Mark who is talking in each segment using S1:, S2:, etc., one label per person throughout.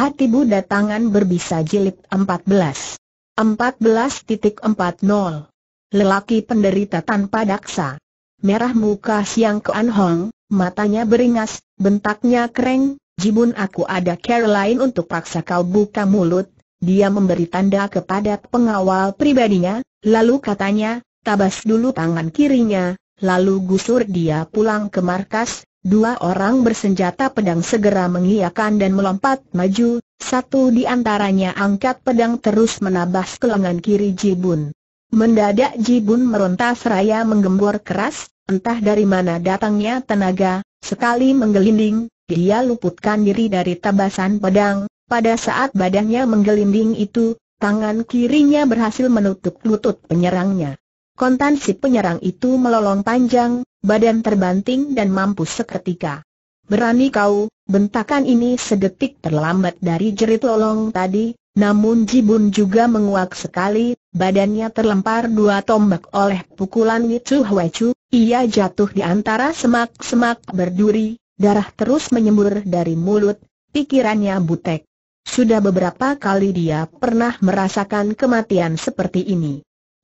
S1: Hati Buddha Tangan Berbisa Jilid 14 14.40 Lelaki penderita tanpa daksa Merah muka Siang ke An Hong, matanya beringas, bentaknya kering Jibun aku ada Caroline untuk paksa kau buka mulut Dia memberi tanda kepada pengawal pribadinya, lalu katanya, tabas dulu tangan kirinya, lalu gusur dia pulang ke markas Dua orang bersenjata pedang segera mengiakan dan melompat maju, satu di antaranya angkat pedang terus menabas ke lengan kiri Jibun. Mendadak Jibun meronta seraya menggembor keras, entah dari mana datangnya tenaga, sekali menggelinding, dia luputkan diri dari tabasan pedang, pada saat badannya menggelinding itu, tangan kirinya berhasil menutup lutut penyerangnya. Kontan si penyerang itu melolong panjang, badan terbanting dan mampu seketika. Berani kau, bentakan ini sedetik terlambat dari jerit lolong tadi, namun Jibun juga menguak sekali, badannya terlempar dua tombak oleh pukulan Wicu Huecu, ia jatuh di antara semak-semak berduri, darah terus menyembur dari mulut, pikirannya butek. Sudah beberapa kali dia pernah merasakan kematian seperti ini.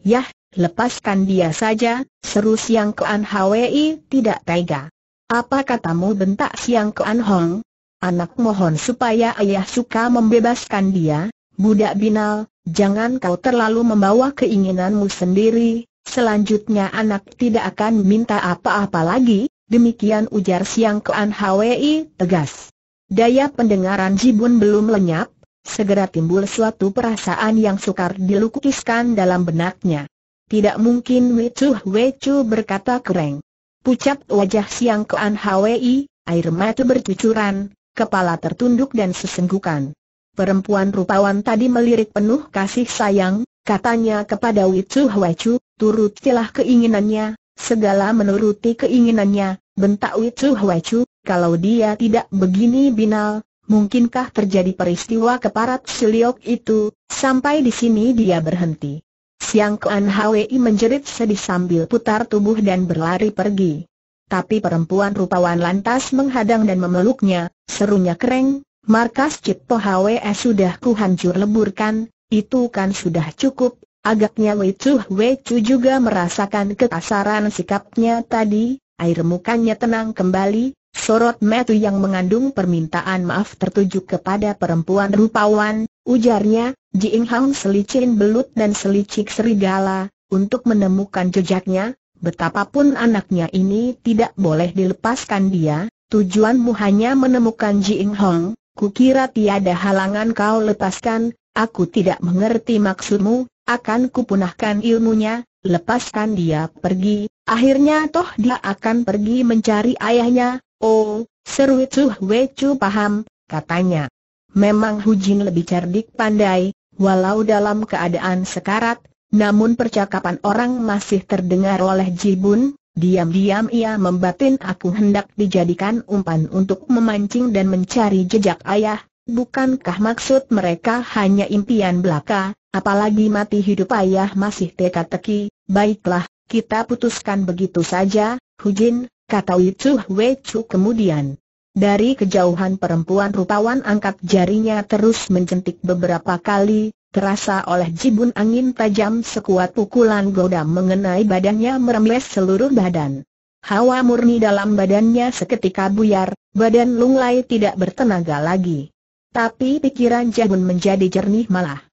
S1: Yah, lepaskan dia saja, seru Siang Kean Hwi tidak tega. Apa katamu bentak Siang Kean Hong? Anak mohon supaya ayah suka membebaskan dia, budak binal, jangan kau terlalu membawa keinginanmu sendiri, selanjutnya anak tidak akan minta apa-apa lagi, demikian ujar Siang Kean Hwi tegas. Daya pendengaran Jibun belum lenyap, segera timbul suatu perasaan yang sukar dilukiskan dalam benaknya. Tidak mungkin Wecu Wecu berkata kereng. Pucat wajah Siang Kean Hwi, air mata bercucuran, kepala tertunduk dan sesenggukan. Perempuan rupawan tadi melirik penuh kasih sayang, katanya kepada Wecu turut turutilah keinginannya, segala menuruti keinginannya, bentak Wecu Wecu, kalau dia tidak begini binal, mungkinkah terjadi peristiwa keparat Siliok itu, sampai di sini dia berhenti. Siang Kuan Hwi menjerit sedih sambil putar tubuh dan berlari pergi. Tapi perempuan rupawan lantas menghadang dan memeluknya, serunya kereng, markas Cipto Hwi sudah kuhancur leburkan, itu kan sudah cukup, agaknya Wei Chu Wei Chu juga merasakan kekasaran sikapnya tadi, air mukanya tenang kembali, Sorot metu yang mengandung permintaan maaf tertuju kepada perempuan rupawan, ujarnya, Jing Hang selicin belut dan selicik serigala, untuk menemukan jejaknya, betapapun anaknya ini tidak boleh dilepaskan dia, tujuanmu hanya menemukan Jing Hong, kukira tiada halangan kau lepaskan, aku tidak mengerti maksudmu, akan kupunahkan ilmunya, lepaskan dia pergi, akhirnya toh dia akan pergi mencari ayahnya, Oh, seru itu Hui paham, katanya. Memang Hu Jin lebih cerdik pandai, walau dalam keadaan sekarat, namun percakapan orang masih terdengar oleh Jibun, diam-diam ia membatin aku hendak dijadikan umpan untuk memancing dan mencari jejak ayah, bukankah maksud mereka hanya impian belaka, apalagi mati hidup ayah masih teka-teki, baiklah, kita putuskan begitu saja, Hu Jin kata Ucu Wecu kemudian. Dari kejauhan perempuan rupawan angkat jarinya terus mencentik beberapa kali, terasa oleh jibun angin tajam sekuat pukulan goda mengenai badannya merembes seluruh badan. Hawa murni dalam badannya seketika buyar, badan lunglai tidak bertenaga lagi. Tapi pikiran jahun menjadi jernih malah.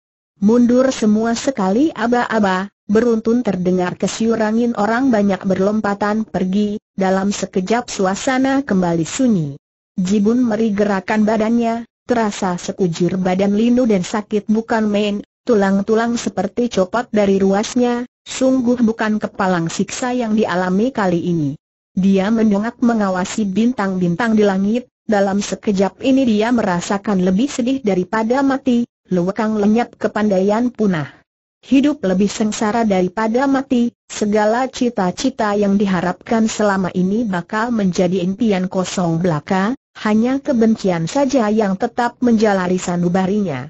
S1: Mundur semua sekali aba-aba, beruntun terdengar kesyurangin orang banyak berlompatan pergi, dalam sekejap suasana kembali sunyi. Jibun meri gerakan badannya, terasa sekujur badan linu dan sakit bukan main, tulang-tulang seperti copot dari ruasnya, sungguh bukan kepalang siksa yang dialami kali ini. Dia mendongak mengawasi bintang-bintang di langit, dalam sekejap ini dia merasakan lebih sedih daripada mati, Luekang lenyap kepandaian punah. Hidup lebih sengsara daripada mati, segala cita-cita yang diharapkan selama ini bakal menjadi impian kosong belaka, hanya kebencian saja yang tetap menjalari sanubarinya.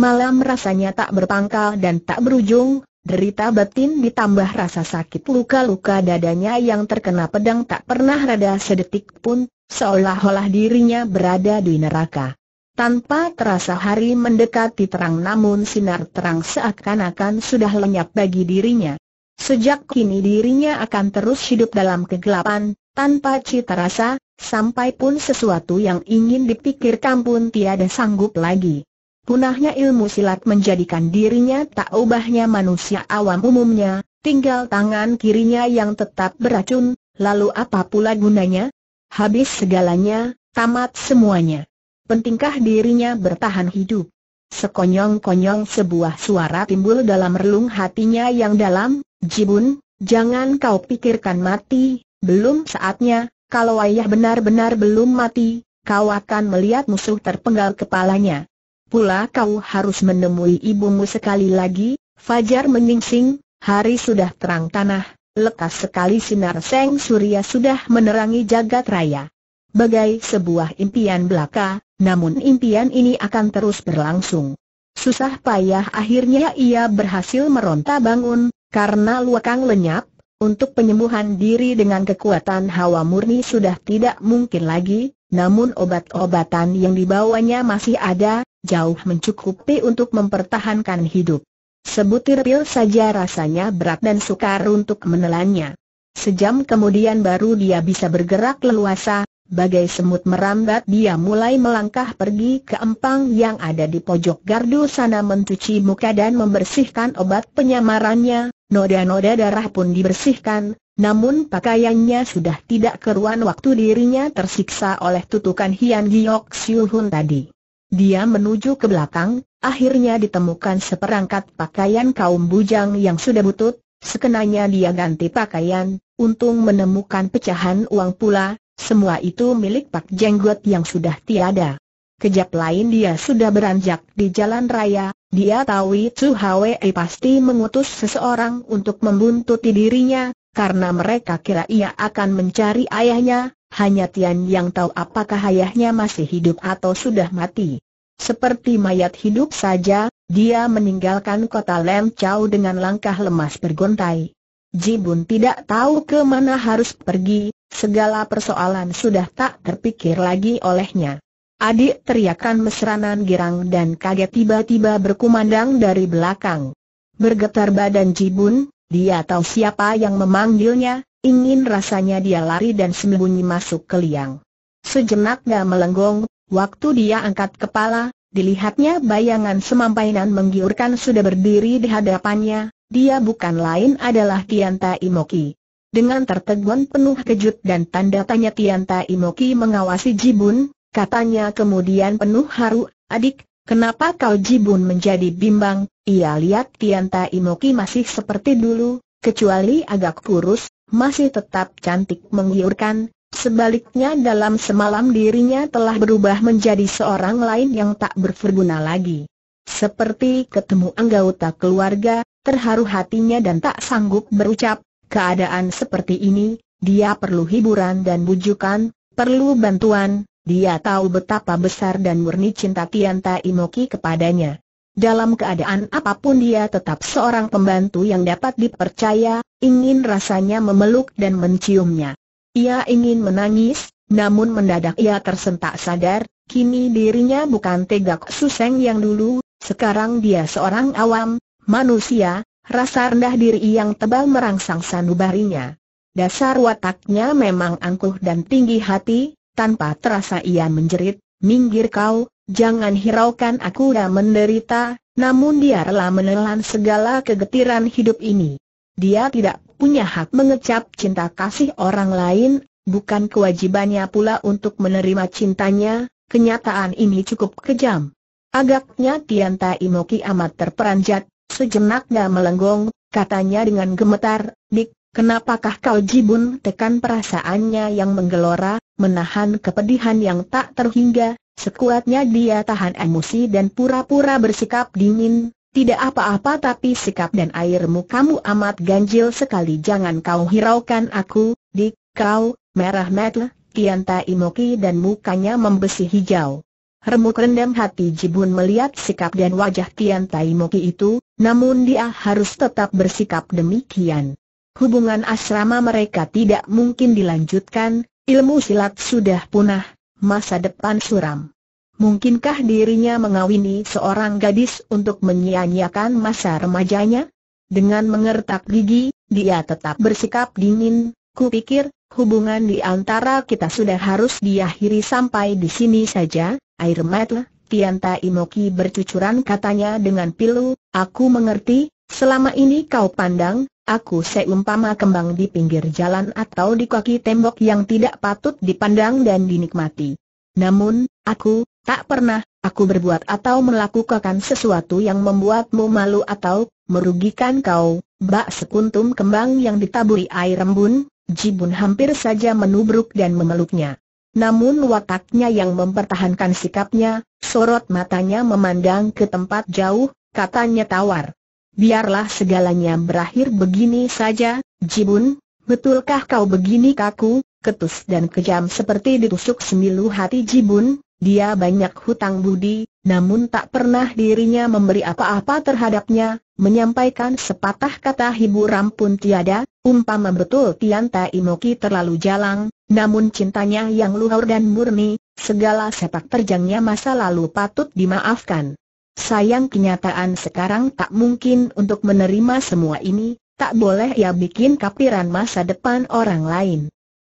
S1: Malam rasanya tak berpangkal dan tak berujung, derita betin ditambah rasa sakit luka-luka dadanya yang terkena pedang tak pernah rada sedetik pun, seolah-olah dirinya berada di neraka. Tanpa terasa hari mendekati terang namun sinar terang seakan-akan sudah lenyap bagi dirinya. Sejak kini dirinya akan terus hidup dalam kegelapan, tanpa cita rasa, sampai pun sesuatu yang ingin dipikirkan pun tiada sanggup lagi. Punahnya ilmu silat menjadikan dirinya tak ubahnya manusia awam umumnya, tinggal tangan kirinya yang tetap beracun, lalu apa pula gunanya? Habis segalanya, tamat semuanya. Pentingkah dirinya bertahan hidup? Sekonyong-konyong sebuah suara timbul dalam relung hatinya yang dalam, Jibun, jangan kau pikirkan mati, belum saatnya, kalau ayah benar-benar belum mati, kau akan melihat musuh terpenggal kepalanya. Pula kau harus menemui ibumu sekali lagi, Fajar meningsing. hari sudah terang tanah, lekas sekali sinar seng surya sudah menerangi jagat raya. Bagai sebuah impian belaka, namun impian ini akan terus berlangsung. Susah payah akhirnya ia berhasil meronta bangun, karena luakang lenyap, untuk penyembuhan diri dengan kekuatan hawa murni sudah tidak mungkin lagi, namun obat-obatan yang dibawanya masih ada, jauh mencukupi untuk mempertahankan hidup. Sebutir pil saja rasanya berat dan sukar untuk menelannya. Sejam kemudian baru dia bisa bergerak leluasa, bagai semut merambat dia mulai melangkah pergi ke empang yang ada di pojok gardu sana mencuci muka dan membersihkan obat penyamarannya, noda-noda darah pun dibersihkan, namun pakaiannya sudah tidak keruan waktu dirinya tersiksa oleh tutukan Hian Giok Siu Hun tadi. Dia menuju ke belakang, akhirnya ditemukan seperangkat pakaian kaum bujang yang sudah butut, sekenanya dia ganti pakaian, untung menemukan pecahan uang pula, semua itu milik Pak Jenggot yang sudah tiada. Kejap lain dia sudah beranjak di jalan raya, dia tahu itu Hwei pasti mengutus seseorang untuk membuntuti dirinya, karena mereka kira ia akan mencari ayahnya, hanya Tian yang tahu apakah ayahnya masih hidup atau sudah mati. Seperti mayat hidup saja, dia meninggalkan kota Lem Chau dengan langkah lemas bergontai. Jibun tidak tahu kemana harus pergi, Segala persoalan sudah tak terpikir lagi olehnya. Adik teriakan mesranan girang dan kaget tiba-tiba berkumandang dari belakang. Bergetar badan Jibun, dia tahu siapa yang memanggilnya, ingin rasanya dia lari dan sembunyi masuk ke liang. Sejenak gak melenggong, waktu dia angkat kepala, dilihatnya bayangan semampainan menggiurkan sudah berdiri di hadapannya, dia bukan lain adalah Tianta Imoki. Dengan tertegun penuh kejut dan tanda tanya Tianta Imoki mengawasi Jibun, katanya kemudian penuh haru, adik, kenapa kau Jibun menjadi bimbang? Ia lihat Tianta Imoki masih seperti dulu, kecuali agak kurus, masih tetap cantik menggiurkan, sebaliknya dalam semalam dirinya telah berubah menjadi seorang lain yang tak berguna lagi. Seperti ketemu anggota keluarga, terharu hatinya dan tak sanggup berucap, keadaan seperti ini, dia perlu hiburan dan bujukan, perlu bantuan, dia tahu betapa besar dan murni cinta Tianta Tai kepadanya. Dalam keadaan apapun dia tetap seorang pembantu yang dapat dipercaya, ingin rasanya memeluk dan menciumnya. Ia ingin menangis, namun mendadak ia tersentak sadar, kini dirinya bukan tegak suseng yang dulu, sekarang dia seorang awam, manusia, Rasa rendah diri yang tebal merangsang sanubarinya. Dasar wataknya memang angkuh dan tinggi hati, tanpa terasa ia menjerit, minggir kau, jangan hiraukan aku dah menderita, namun dia rela menelan segala kegetiran hidup ini. Dia tidak punya hak mengecap cinta kasih orang lain, bukan kewajibannya pula untuk menerima cintanya, kenyataan ini cukup kejam. Agaknya Tian Tai Moki amat terperanjat, Sejenak dia melenggong, katanya dengan gemetar, Dik, kenapakah kau jibun tekan perasaannya yang menggelora, menahan kepedihan yang tak terhingga, sekuatnya dia tahan emosi dan pura-pura bersikap dingin, tidak apa-apa tapi sikap dan airmu kamu amat ganjil sekali Jangan kau hiraukan aku, dik, kau, merah metle, Tianta Imoki dan mukanya membesi hijau Remuk rendam hati Jibun melihat sikap dan wajah Tai Moki itu, namun dia harus tetap bersikap demikian. Hubungan asrama mereka tidak mungkin dilanjutkan, ilmu silat sudah punah, masa depan suram. Mungkinkah dirinya mengawini seorang gadis untuk menyia-nyiakan masa remajanya? Dengan mengertak gigi, dia tetap bersikap dingin, kupikir, hubungan di antara kita sudah harus diakhiri sampai di sini saja, air mata Tianta Imoki bercucuran katanya dengan pilu, aku mengerti, selama ini kau pandang, aku seumpama kembang di pinggir jalan atau di kaki tembok yang tidak patut dipandang dan dinikmati. Namun, aku, tak pernah, aku berbuat atau melakukan sesuatu yang membuatmu malu atau merugikan kau, bak sekuntum kembang yang ditaburi air embun, Jibun hampir saja menubruk dan memeluknya. Namun wataknya yang mempertahankan sikapnya, sorot matanya memandang ke tempat jauh, katanya tawar. Biarlah segalanya berakhir begini saja, Jibun, betulkah kau begini kaku, ketus dan kejam seperti ditusuk semilu hati Jibun, dia banyak hutang budi, namun tak pernah dirinya memberi apa-apa terhadapnya, menyampaikan sepatah kata hiburan pun tiada, umpama betul Tian Tai Moki terlalu jalang, namun cintanya yang luhur dan murni, segala sepak terjangnya masa lalu patut dimaafkan. Sayang kenyataan sekarang tak mungkin untuk menerima semua ini, tak boleh ia bikin kapiran masa depan orang lain.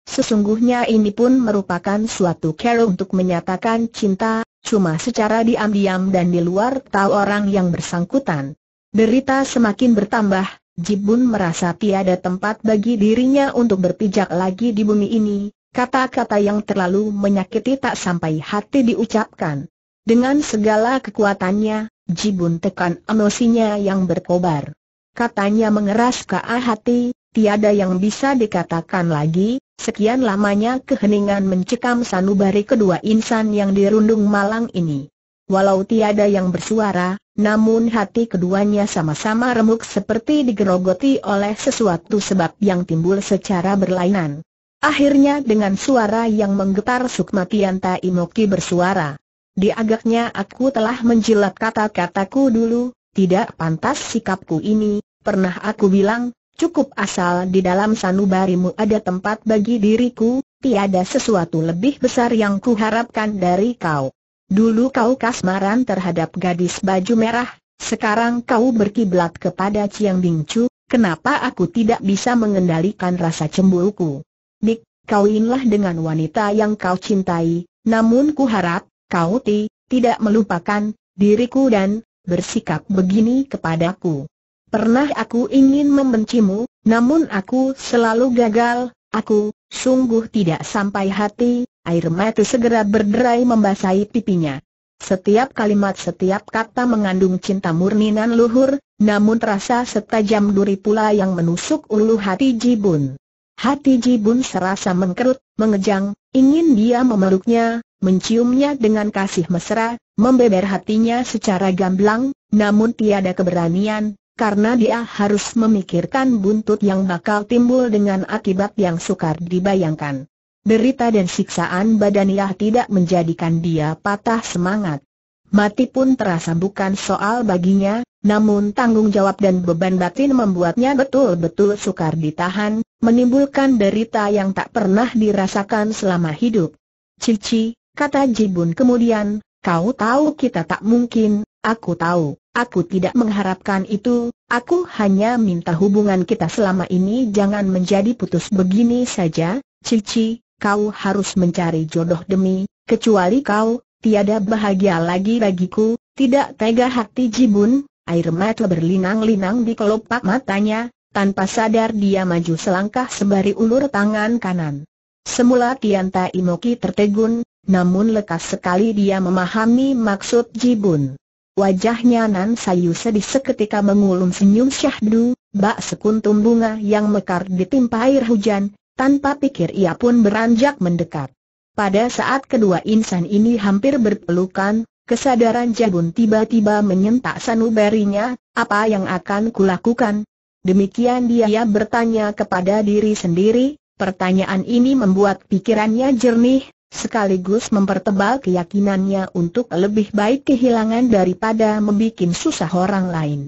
S1: Sesungguhnya ini pun merupakan suatu cara untuk menyatakan cinta, cuma secara diam-diam dan di luar tahu orang yang bersangkutan. Derita semakin bertambah, Jibun merasa tiada tempat bagi dirinya untuk berpijak lagi di bumi ini, kata-kata yang terlalu menyakiti tak sampai hati diucapkan. Dengan segala kekuatannya, Jibun tekan emosinya yang berkobar. Katanya mengeras ke hati, tiada yang bisa dikatakan lagi, sekian lamanya keheningan mencekam sanubari kedua insan yang dirundung malang ini. Walau tiada yang bersuara, namun hati keduanya sama-sama remuk seperti digerogoti oleh sesuatu sebab yang timbul secara berlainan. Akhirnya dengan suara yang menggetar Sukma Tianta Imoki bersuara. diagaknya aku telah menjilat kata-kataku dulu, tidak pantas sikapku ini, pernah aku bilang, cukup asal di dalam sanubarimu ada tempat bagi diriku, tiada sesuatu lebih besar yang kuharapkan dari kau. Dulu kau kasmaran terhadap gadis baju merah, sekarang kau berkiblat kepada Chiang Bingchu. kenapa aku tidak bisa mengendalikan rasa cemburuku? Dik, kawinlah dengan wanita yang kau cintai, namun ku harap, kau ti, tidak melupakan, diriku dan, bersikap begini kepadaku. Pernah aku ingin membencimu, namun aku selalu gagal, aku, sungguh tidak sampai hati, Air mata segera berderai membasahi pipinya. Setiap kalimat setiap kata mengandung cinta murni nan luhur, namun terasa setajam duri pula yang menusuk ulu hati Jibun. Hati Jibun serasa mengkerut, mengejang, ingin dia memeluknya, menciumnya dengan kasih mesra, membeber hatinya secara gamblang, namun tiada keberanian, karena dia harus memikirkan buntut yang bakal timbul dengan akibat yang sukar dibayangkan derita dan siksaan badaniah tidak menjadikan dia patah semangat. Mati pun terasa bukan soal baginya, namun tanggung jawab dan beban batin membuatnya betul-betul sukar ditahan, menimbulkan derita yang tak pernah dirasakan selama hidup. Cici, kata Jibun kemudian, kau tahu kita tak mungkin, aku tahu, aku tidak mengharapkan itu, aku hanya minta hubungan kita selama ini jangan menjadi putus begini saja, Cici, kau harus mencari jodoh demi, kecuali kau, tiada bahagia lagi bagiku, tidak tega hati Jibun, air mata berlinang-linang di kelopak matanya, tanpa sadar dia maju selangkah sebari ulur tangan kanan. Semula Tian Tianta Imoki tertegun, namun lekas sekali dia memahami maksud Jibun. Wajahnya Nan Sayu sedih seketika mengulum senyum syahdu, bak sekuntum bunga yang mekar ditimpa air hujan, tanpa pikir ia pun beranjak mendekat. Pada saat kedua insan ini hampir berpelukan, kesadaran Jabun tiba-tiba menyentak sanubarinya, apa yang akan kulakukan? Demikian dia bertanya kepada diri sendiri, pertanyaan ini membuat pikirannya jernih, sekaligus mempertebal keyakinannya untuk lebih baik kehilangan daripada membuat susah orang lain.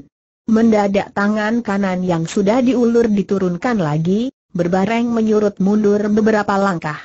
S1: Mendadak tangan kanan yang sudah diulur diturunkan lagi, berbareng menyurut mundur beberapa langkah.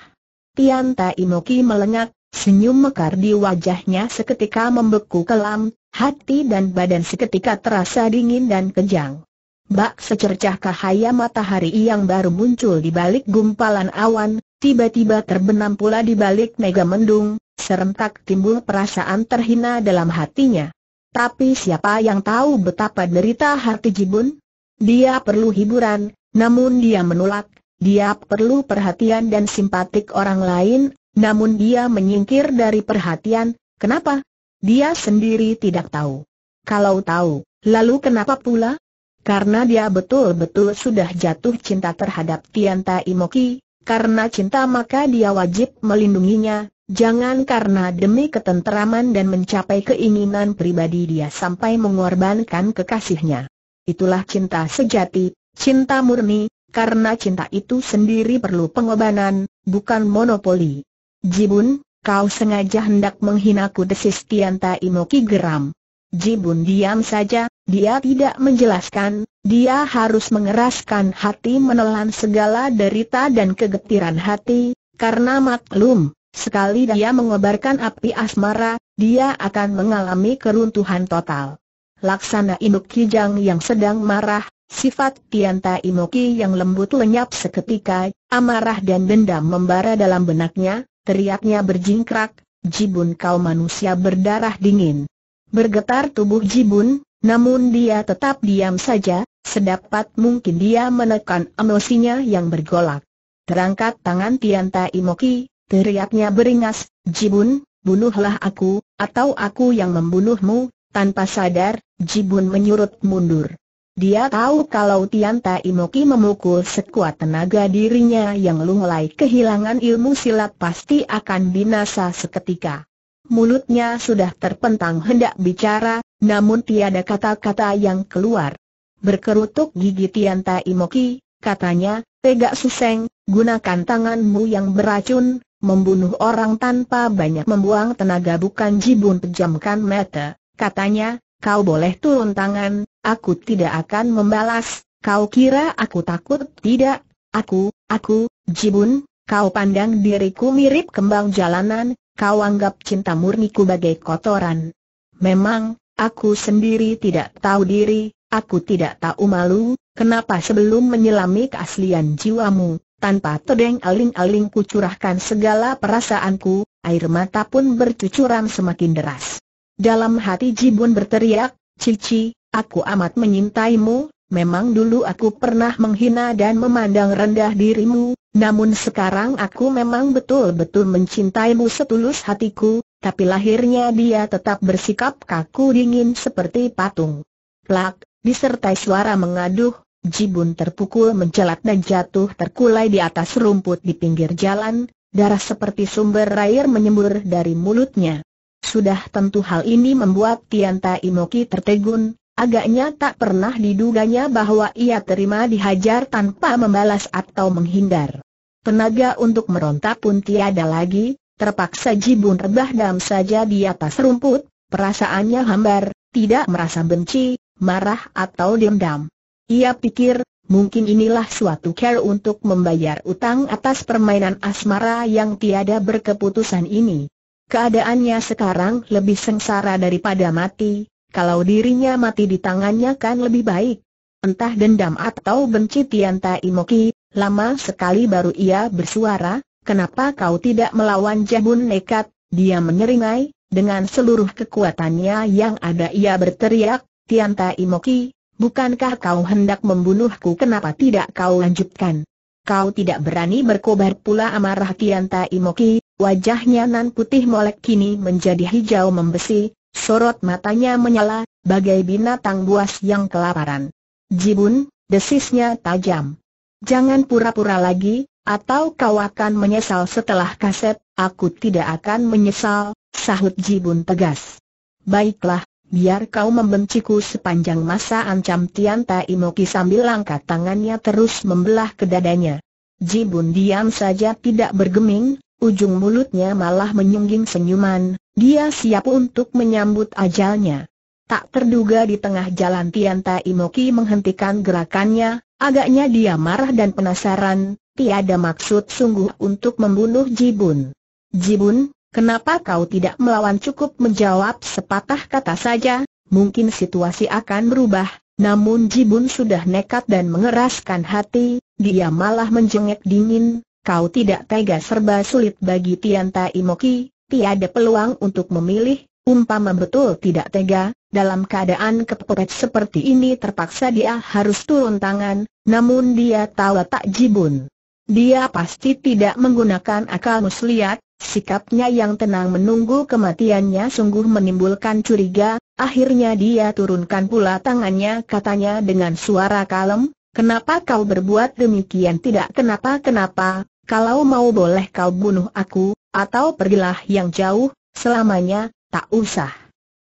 S1: Tian Tai Moki melengak, senyum mekar di wajahnya seketika membeku kelam, hati dan badan seketika terasa dingin dan kejang. Bak secercah cahaya matahari yang baru muncul di balik gumpalan awan, tiba-tiba terbenam pula di balik mega mendung, serentak timbul perasaan terhina dalam hatinya. Tapi siapa yang tahu betapa derita hati Jibun? Dia perlu hiburan, namun dia menolak, dia perlu perhatian dan simpatik orang lain, namun dia menyingkir dari perhatian, kenapa? Dia sendiri tidak tahu. Kalau tahu, lalu kenapa pula? Karena dia betul-betul sudah jatuh cinta terhadap Tianta Imoki, karena cinta maka dia wajib melindunginya, Jangan karena demi ketenteraman dan mencapai keinginan pribadi dia sampai mengorbankan kekasihnya. Itulah cinta sejati, Cinta murni, karena cinta itu sendiri perlu pengorbanan, bukan monopoli. Jibun, kau sengaja hendak menghinaku desis Tianta Imoki geram. Jibun diam saja, dia tidak menjelaskan, dia harus mengeraskan hati menelan segala derita dan kegetiran hati, karena maklum, sekali dia mengobarkan api asmara, dia akan mengalami keruntuhan total laksana induk kijang yang sedang marah, sifat Tianta Inoki yang lembut lenyap seketika, amarah dan dendam membara dalam benaknya, teriaknya berjingkrak, Jibun kau manusia berdarah dingin. Bergetar tubuh Jibun, namun dia tetap diam saja, sedapat mungkin dia menekan emosinya yang bergolak. Terangkat tangan Tianta Imoki, teriaknya beringas, Jibun, bunuhlah aku, atau aku yang membunuhmu, tanpa sadar, Jibun menyurut mundur. Dia tahu kalau Tian Tai Moki memukul sekuat tenaga dirinya yang lunglai kehilangan ilmu silat pasti akan binasa seketika. Mulutnya sudah terpentang hendak bicara, namun tiada kata-kata yang keluar. Berkerutuk gigi Tian Tai Moki, katanya, Tegak Suseng, gunakan tanganmu yang beracun, membunuh orang tanpa banyak membuang tenaga bukan jibun pejamkan mata. Katanya, kau boleh turun tangan, aku tidak akan membalas, kau kira aku takut tidak? Aku, aku, Jibun, kau pandang diriku mirip kembang jalanan, kau anggap cinta murniku bagai kotoran. Memang, aku sendiri tidak tahu diri, aku tidak tahu malu, kenapa sebelum menyelami keaslian jiwamu, tanpa tedeng aling-aling kucurahkan segala perasaanku, air mata pun bercucuran semakin deras. Dalam hati Jibun berteriak, Cici, aku amat menyintaimu, memang dulu aku pernah menghina dan memandang rendah dirimu, namun sekarang aku memang betul-betul mencintaimu setulus hatiku, tapi lahirnya dia tetap bersikap kaku dingin seperti patung. Plak, disertai suara mengaduh, Jibun terpukul mencelat dan jatuh terkulai di atas rumput di pinggir jalan, darah seperti sumber air menyembur dari mulutnya. Sudah tentu hal ini membuat Tianta Imoki tertegun, agaknya tak pernah diduganya bahwa ia terima dihajar tanpa membalas atau menghindar. Tenaga untuk meronta pun tiada lagi, terpaksa jibun rebah dam saja di atas rumput, perasaannya hambar, tidak merasa benci, marah atau dendam. Ia pikir, mungkin inilah suatu care untuk membayar utang atas permainan asmara yang tiada berkeputusan ini. Keadaannya sekarang lebih sengsara daripada mati, kalau dirinya mati di tangannya kan lebih baik. Entah dendam atau benci Tianta Moki. lama sekali baru ia bersuara, kenapa kau tidak melawan Jabun nekat, dia menyeringai, dengan seluruh kekuatannya yang ada ia berteriak, Tianta Moki, bukankah kau hendak membunuhku kenapa tidak kau lanjutkan? Kau tidak berani berkobar pula amarah Tianta Moki. Wajahnya nan putih molek kini menjadi hijau membesi, sorot matanya menyala, bagai binatang buas yang kelaparan. Jibun, desisnya tajam. Jangan pura-pura lagi, atau kau akan menyesal setelah kaset, aku tidak akan menyesal, sahut Jibun tegas. Baiklah, biar kau membenciku sepanjang masa ancam Tian Tai Moki sambil langkah tangannya terus membelah ke dadanya. Jibun diam saja tidak bergeming, Ujung mulutnya malah menyungging senyuman, dia siap untuk menyambut ajalnya. Tak terduga di tengah jalan Tianta Imoki menghentikan gerakannya, agaknya dia marah dan penasaran, tiada maksud sungguh untuk membunuh Jibun. Jibun, kenapa kau tidak melawan cukup menjawab sepatah kata saja, mungkin situasi akan berubah, namun Jibun sudah nekat dan mengeraskan hati, dia malah menjengek dingin, kau tidak tega serba sulit bagi Tian Tai Moki, tiada peluang untuk memilih, umpama betul tidak tega, dalam keadaan kepepet seperti ini terpaksa dia harus turun tangan, namun dia tahu tak jibun. Dia pasti tidak menggunakan akal muslihat, sikapnya yang tenang menunggu kematiannya sungguh menimbulkan curiga, akhirnya dia turunkan pula tangannya katanya dengan suara kalem, kenapa kau berbuat demikian tidak kenapa-kenapa, kalau mau boleh kau bunuh aku, atau pergilah yang jauh, selamanya, tak usah.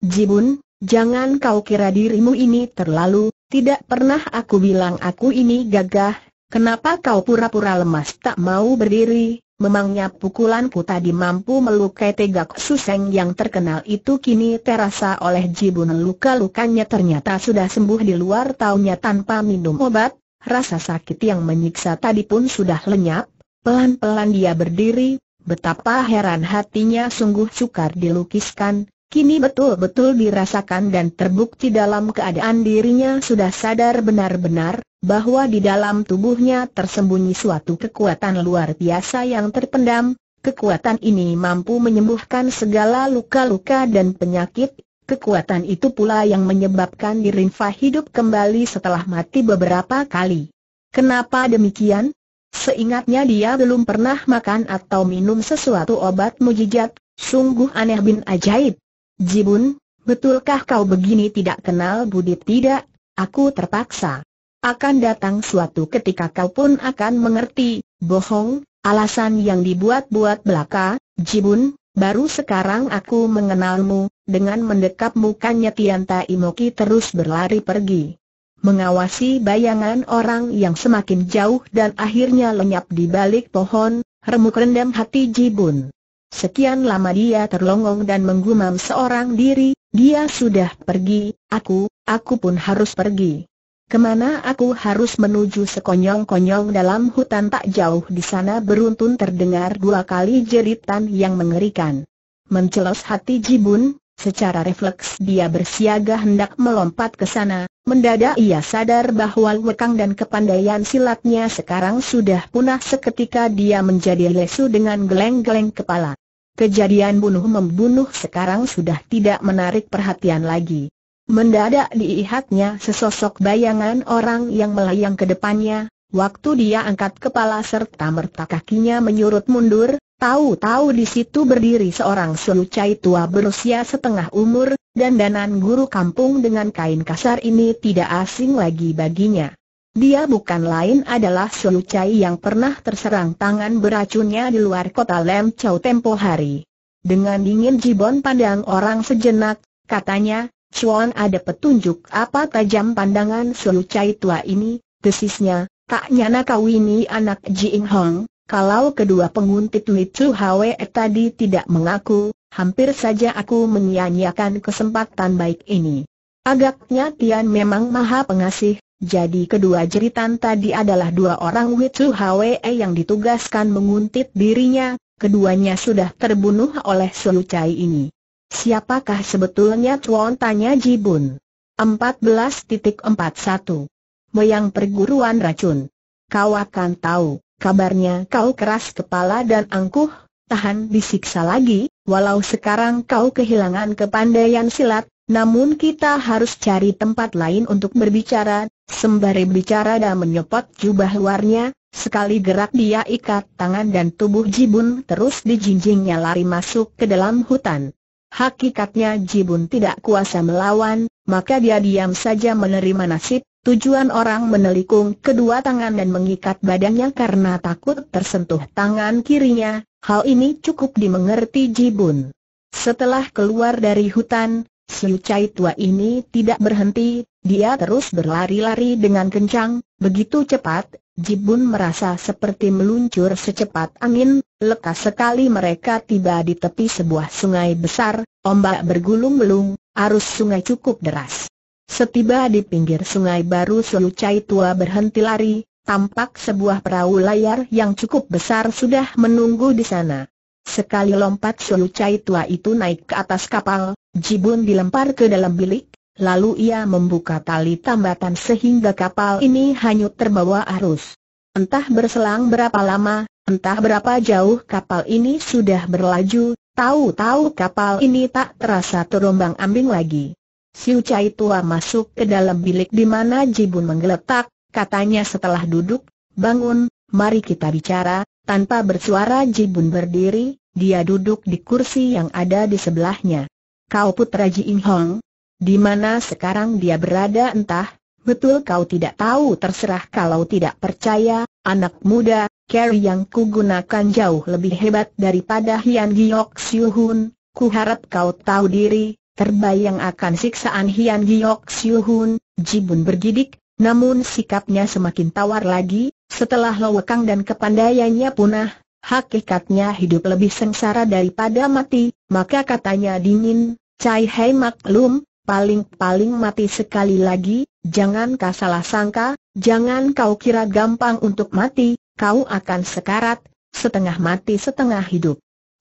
S1: Jibun, jangan kau kira dirimu ini terlalu, tidak pernah aku bilang aku ini gagah, kenapa kau pura-pura lemas tak mau berdiri, memangnya pukulanku tadi mampu melukai tegak suseng yang terkenal itu kini terasa oleh Jibun luka-lukanya ternyata sudah sembuh di luar taunya tanpa minum obat, rasa sakit yang menyiksa tadi pun sudah lenyap, Pelan-pelan dia berdiri, betapa heran hatinya sungguh sukar dilukiskan, kini betul-betul dirasakan dan terbukti dalam keadaan dirinya sudah sadar benar-benar, bahwa di dalam tubuhnya tersembunyi suatu kekuatan luar biasa yang terpendam, kekuatan ini mampu menyembuhkan segala luka-luka dan penyakit, kekuatan itu pula yang menyebabkan Dirinfa hidup kembali setelah mati beberapa kali. Kenapa demikian? Seingatnya dia belum pernah makan atau minum sesuatu obat mujijat, sungguh aneh bin ajaib. Jibun, betulkah kau begini tidak kenal budi tidak? Aku terpaksa. Akan datang suatu ketika kau pun akan mengerti, bohong, alasan yang dibuat-buat belaka, Jibun, baru sekarang aku mengenalmu, dengan mendekap mukanya Tianta Imoki terus berlari pergi mengawasi bayangan orang yang semakin jauh dan akhirnya lenyap di balik pohon, remuk rendam hati Jibun. Sekian lama dia terlongong dan menggumam seorang diri, dia sudah pergi, aku, aku pun harus pergi. Kemana aku harus menuju sekonyong-konyong dalam hutan tak jauh di sana beruntun terdengar dua kali jeritan yang mengerikan. Mencelos hati Jibun, Secara refleks dia bersiaga hendak melompat ke sana, mendadak ia sadar bahwa lekang dan kepandaian silatnya sekarang sudah punah seketika dia menjadi lesu dengan geleng-geleng kepala. Kejadian bunuh-membunuh sekarang sudah tidak menarik perhatian lagi. Mendadak diihatnya sesosok bayangan orang yang melayang ke depannya, Waktu dia angkat kepala serta merta kakinya menyurut mundur, tahu-tahu di situ berdiri seorang sulucai tua berusia setengah umur, dan danan guru kampung dengan kain kasar ini tidak asing lagi baginya. Dia bukan lain adalah Sulucai yang pernah terserang tangan beracunnya di luar kota Lem Chau tempo hari. Dengan dingin Jibon pandang orang sejenak, katanya, Chuan ada petunjuk apa tajam pandangan Sulucai tua ini, desisnya. Tak nyana kau ini anak Jing Hong, kalau kedua penguntit Li Chu Hwe tadi tidak mengaku, hampir saja aku menyia-nyiakan kesempatan baik ini. Agaknya Tian memang maha pengasih, jadi kedua jeritan tadi adalah dua orang Li Chu Hwe yang ditugaskan menguntit dirinya, keduanya sudah terbunuh oleh Chai ini. Siapakah sebetulnya Chuan tanya Bun. 14.41 moyang perguruan racun. Kau akan tahu, kabarnya kau keras kepala dan angkuh, tahan disiksa lagi, walau sekarang kau kehilangan kepandaian silat, namun kita harus cari tempat lain untuk berbicara, sembari bicara dan menyopot jubah luarnya, sekali gerak dia ikat tangan dan tubuh Jibun terus dijinjingnya lari masuk ke dalam hutan. Hakikatnya Jibun tidak kuasa melawan, maka dia diam saja menerima nasib, Tujuan orang menelikung kedua tangan dan mengikat badannya karena takut tersentuh tangan kirinya, hal ini cukup dimengerti Jibun. Setelah keluar dari hutan, Siu Chai tua ini tidak berhenti, dia terus berlari-lari dengan kencang, begitu cepat, Jibun merasa seperti meluncur secepat angin, lekas sekali mereka tiba di tepi sebuah sungai besar, ombak bergulung-gulung, arus sungai cukup deras. Setiba di pinggir sungai baru Siu Cai Tua berhenti lari, tampak sebuah perahu layar yang cukup besar sudah menunggu di sana. Sekali lompat Siu Cai Tua itu naik ke atas kapal, Jibun dilempar ke dalam bilik, lalu ia membuka tali tambatan sehingga kapal ini hanyut terbawa arus. Entah berselang berapa lama, entah berapa jauh kapal ini sudah berlaju, tahu-tahu kapal ini tak terasa terombang ambing lagi. Siu Chai Tua masuk ke dalam bilik di mana Jibun menggeletak, katanya setelah duduk, bangun, mari kita bicara, tanpa bersuara Jibun berdiri, dia duduk di kursi yang ada di sebelahnya. Kau putra Ji In Hong? Di mana sekarang dia berada entah, betul kau tidak tahu terserah kalau tidak percaya, anak muda, carry yang ku gunakan jauh lebih hebat daripada Hian Giok Siu Hun, ku harap kau tahu diri, Terbayang akan siksaan Hian Giok Siu Hun, Jibun bergidik, namun sikapnya semakin tawar lagi, setelah lowekang dan kepandaiannya punah, hakikatnya hidup lebih sengsara daripada mati, maka katanya dingin, Cai Hei maklum, paling-paling mati sekali lagi, jangan kau salah sangka, jangan kau kira gampang untuk mati, kau akan sekarat, setengah mati setengah hidup.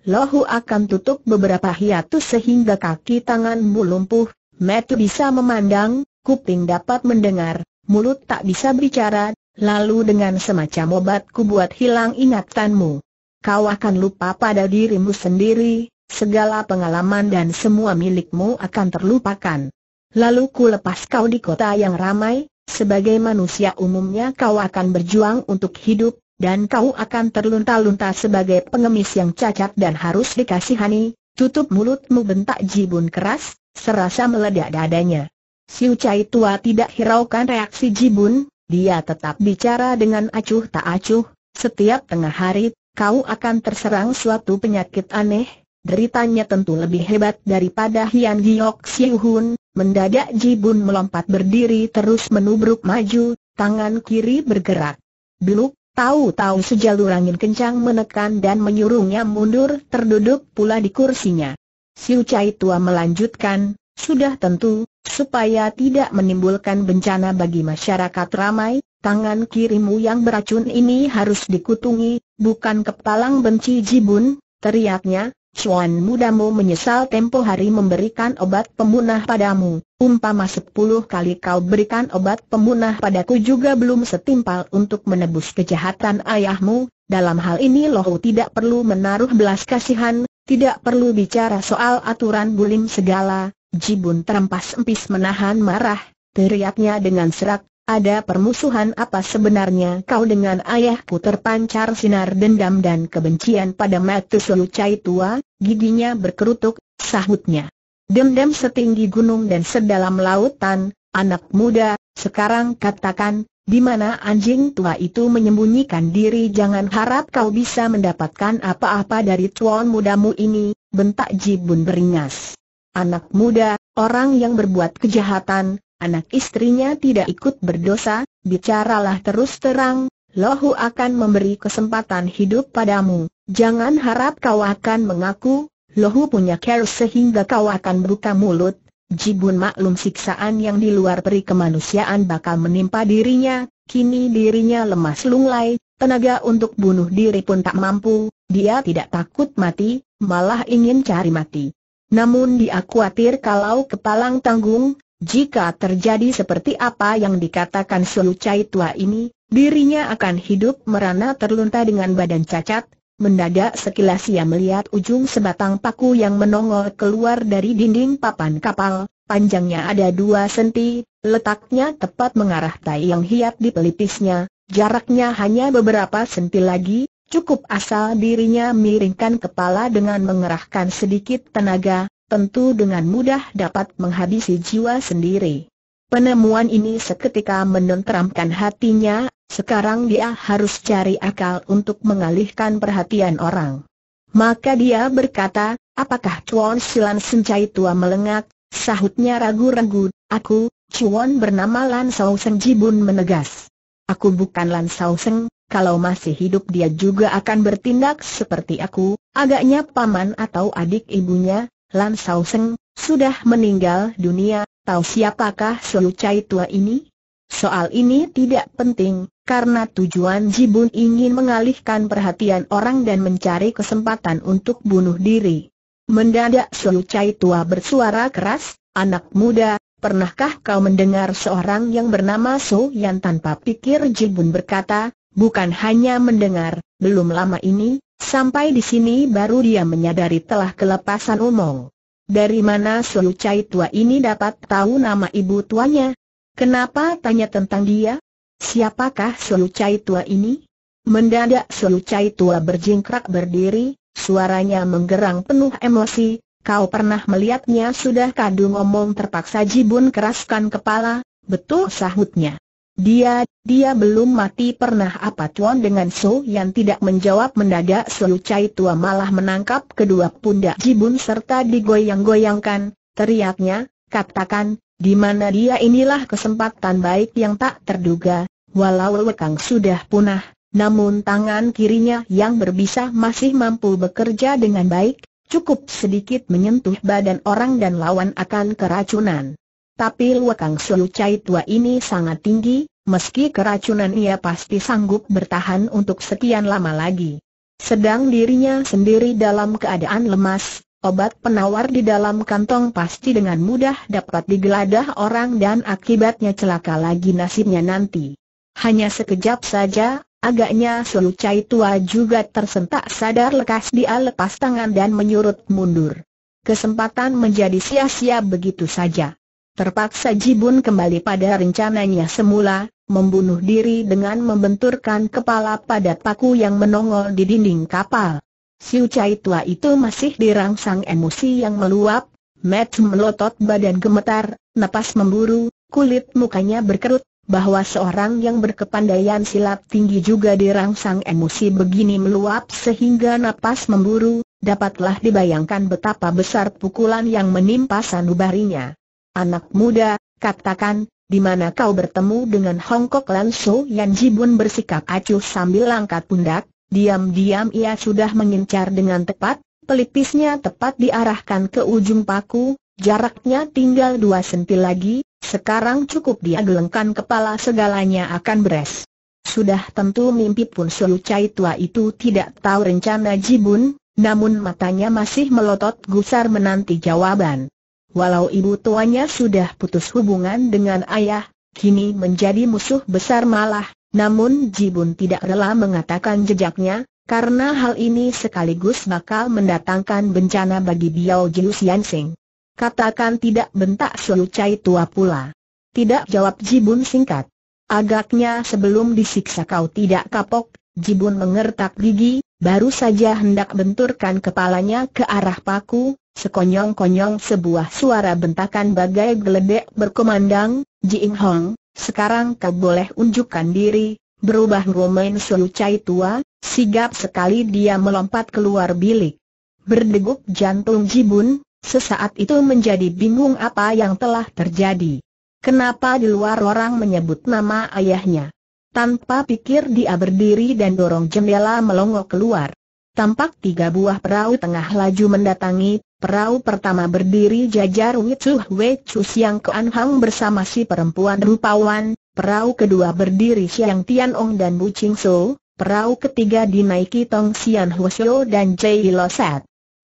S1: Lohu akan tutup beberapa hiatus sehingga kaki tanganmu lumpuh, metu bisa memandang, kuping dapat mendengar, mulut tak bisa bicara, lalu dengan semacam obatku buat hilang ingatanmu. Kau akan lupa pada dirimu sendiri, segala pengalaman dan semua milikmu akan terlupakan. Lalu ku lepas kau di kota yang ramai, sebagai manusia umumnya kau akan berjuang untuk hidup, dan kau akan terlunta-lunta sebagai pengemis yang cacat dan harus dikasihani, tutup mulutmu bentak Jibun keras, serasa meledak dadanya. Siu Chai tua tidak hiraukan reaksi Jibun, dia tetap bicara dengan acuh tak acuh, setiap tengah hari, kau akan terserang suatu penyakit aneh, deritanya tentu lebih hebat daripada Hian Giok Siu Hun, mendadak Jibun melompat berdiri terus menubruk maju, tangan kiri bergerak. Beluk, Tahu-tahu sejalur angin kencang menekan dan menyuruhnya mundur terduduk pula di kursinya. Siu Chai Tua melanjutkan, sudah tentu, supaya tidak menimbulkan bencana bagi masyarakat ramai, tangan kirimu yang beracun ini harus dikutungi, bukan kepalang benci Jibun, teriaknya, Cuan mudamu menyesal tempo hari memberikan obat pemunah padamu, umpama sepuluh kali kau berikan obat pemunah padaku juga belum setimpal untuk menebus kejahatan ayahmu, dalam hal ini lohu tidak perlu menaruh belas kasihan, tidak perlu bicara soal aturan bulim segala, jibun terempas empis menahan marah, teriaknya dengan serak ada permusuhan apa sebenarnya kau dengan ayahku terpancar sinar dendam dan kebencian pada Matusulu Cai Tua, giginya berkerutuk, sahutnya. Dendam setinggi gunung dan sedalam lautan, anak muda, sekarang katakan, di mana anjing tua itu menyembunyikan diri jangan harap kau bisa mendapatkan apa-apa dari tuan mudamu ini, bentak Jibun beringas. Anak muda, orang yang berbuat kejahatan, anak istrinya tidak ikut berdosa, bicaralah terus terang, Lohu akan memberi kesempatan hidup padamu, jangan harap kau akan mengaku, Lohu punya care sehingga kau akan buka mulut, Jibun maklum siksaan yang di luar peri kemanusiaan bakal menimpa dirinya, kini dirinya lemas lunglai, tenaga untuk bunuh diri pun tak mampu, dia tidak takut mati, malah ingin cari mati. Namun dia khawatir kalau kepalang tanggung, jika terjadi seperti apa yang dikatakan Sulu Cai tua ini, dirinya akan hidup merana terlunta dengan badan cacat, mendadak sekilas ia melihat ujung sebatang paku yang menongol keluar dari dinding papan kapal, panjangnya ada dua senti, letaknya tepat mengarah tai yang hiat di pelipisnya, jaraknya hanya beberapa senti lagi, cukup asal dirinya miringkan kepala dengan mengerahkan sedikit tenaga, tentu dengan mudah dapat menghabisi jiwa sendiri. Penemuan ini seketika menenteramkan hatinya, sekarang dia harus cari akal untuk mengalihkan perhatian orang. Maka dia berkata, apakah Chuan Silan Sencai tua melengak, sahutnya ragu-ragu, aku, Chuan bernama Lan Sao Seng Jibun menegas. Aku bukan Lan Sao Seng, kalau masih hidup dia juga akan bertindak seperti aku, agaknya paman atau adik ibunya, Lan Sao Seng, sudah meninggal dunia, tahu siapakah Soyu Chai tua ini? Soal ini tidak penting, karena tujuan Jibun ingin mengalihkan perhatian orang dan mencari kesempatan untuk bunuh diri. Mendadak Soyu Chai tua bersuara keras, anak muda, pernahkah kau mendengar seorang yang bernama So Yan tanpa pikir Jibun berkata, bukan hanya mendengar, belum lama ini, Sampai di sini baru dia menyadari telah kelepasan omong. Dari mana Suyu Cai tua ini dapat tahu nama ibu tuanya? Kenapa tanya tentang dia? Siapakah Suyu Cai tua ini? Mendadak Suyu Cai tua berjingkrak berdiri, suaranya menggerang penuh emosi. Kau pernah melihatnya sudah kadung omong terpaksa Jibun keraskan kepala, betul sahutnya. Dia, dia belum mati pernah apa Tuan dengan So yang tidak menjawab mendadak Siu Chai tua malah menangkap kedua pundak Jibun serta digoyang-goyangkan, teriaknya, katakan, di mana dia inilah kesempatan baik yang tak terduga, walau Wekang sudah punah, namun tangan kirinya yang berbisa masih mampu bekerja dengan baik, cukup sedikit menyentuh badan orang dan lawan akan keracunan. Tapi Luakang Suyu Cai tua ini sangat tinggi, meski keracunan ia pasti sanggup bertahan untuk sekian lama lagi. Sedang dirinya sendiri dalam keadaan lemas, obat penawar di dalam kantong pasti dengan mudah dapat digeladah orang dan akibatnya celaka lagi nasibnya nanti. Hanya sekejap saja, agaknya Suyu Cai tua juga tersentak sadar lekas dia lepas tangan dan menyurut mundur. Kesempatan menjadi sia-sia begitu saja. Terpaksa Jibun kembali pada rencananya semula, membunuh diri dengan membenturkan kepala pada paku yang menongol di dinding kapal. Siu Chai tua itu masih dirangsang emosi yang meluap, Matt melotot badan gemetar, napas memburu, kulit mukanya berkerut, bahwa seorang yang berkepandaian silat tinggi juga dirangsang emosi begini meluap sehingga napas memburu, dapatlah dibayangkan betapa besar pukulan yang menimpa sanubarinya. Anak muda, katakan, di mana kau bertemu dengan Lan So Yan Jibun bersikap acuh sambil langkat pundak, diam-diam ia sudah mengincar dengan tepat, pelipisnya tepat diarahkan ke ujung paku, jaraknya tinggal dua senti lagi, sekarang cukup dia gelengkan kepala segalanya akan beres. Sudah tentu mimpi pun Su Cai tua itu tidak tahu rencana Jibun, namun matanya masih melotot gusar menanti jawaban walau ibu tuanya sudah putus hubungan dengan ayah, kini menjadi musuh besar malah, namun Jibun tidak rela mengatakan jejaknya, karena hal ini sekaligus bakal mendatangkan bencana bagi Biao Jiu Sing. Katakan tidak bentak Suyu Cai tua pula. Tidak jawab Jibun singkat. Agaknya sebelum disiksa kau tidak kapok, Jibun mengertak gigi, baru saja hendak benturkan kepalanya ke arah paku, Sekonyong-konyong sebuah suara bentakan bagai geledek berkumandang, Jing Hong, sekarang kau boleh unjukkan diri, berubah Romain Chai tua, sigap sekali dia melompat keluar bilik. Berdegup jantung Jibun, sesaat itu menjadi bingung apa yang telah terjadi. Kenapa di luar orang menyebut nama ayahnya? Tanpa pikir dia berdiri dan dorong jendela melongo keluar. Tampak tiga buah perahu tengah laju mendatangi, Perahu pertama berdiri jajar Wichuh Wichu Siang Kuan Hang bersama si perempuan rupawan, perahu kedua berdiri Siang Tian Ong dan Bu Ching So, perahu ketiga dinaiki Tong Sian Hwasyo dan Jai Ji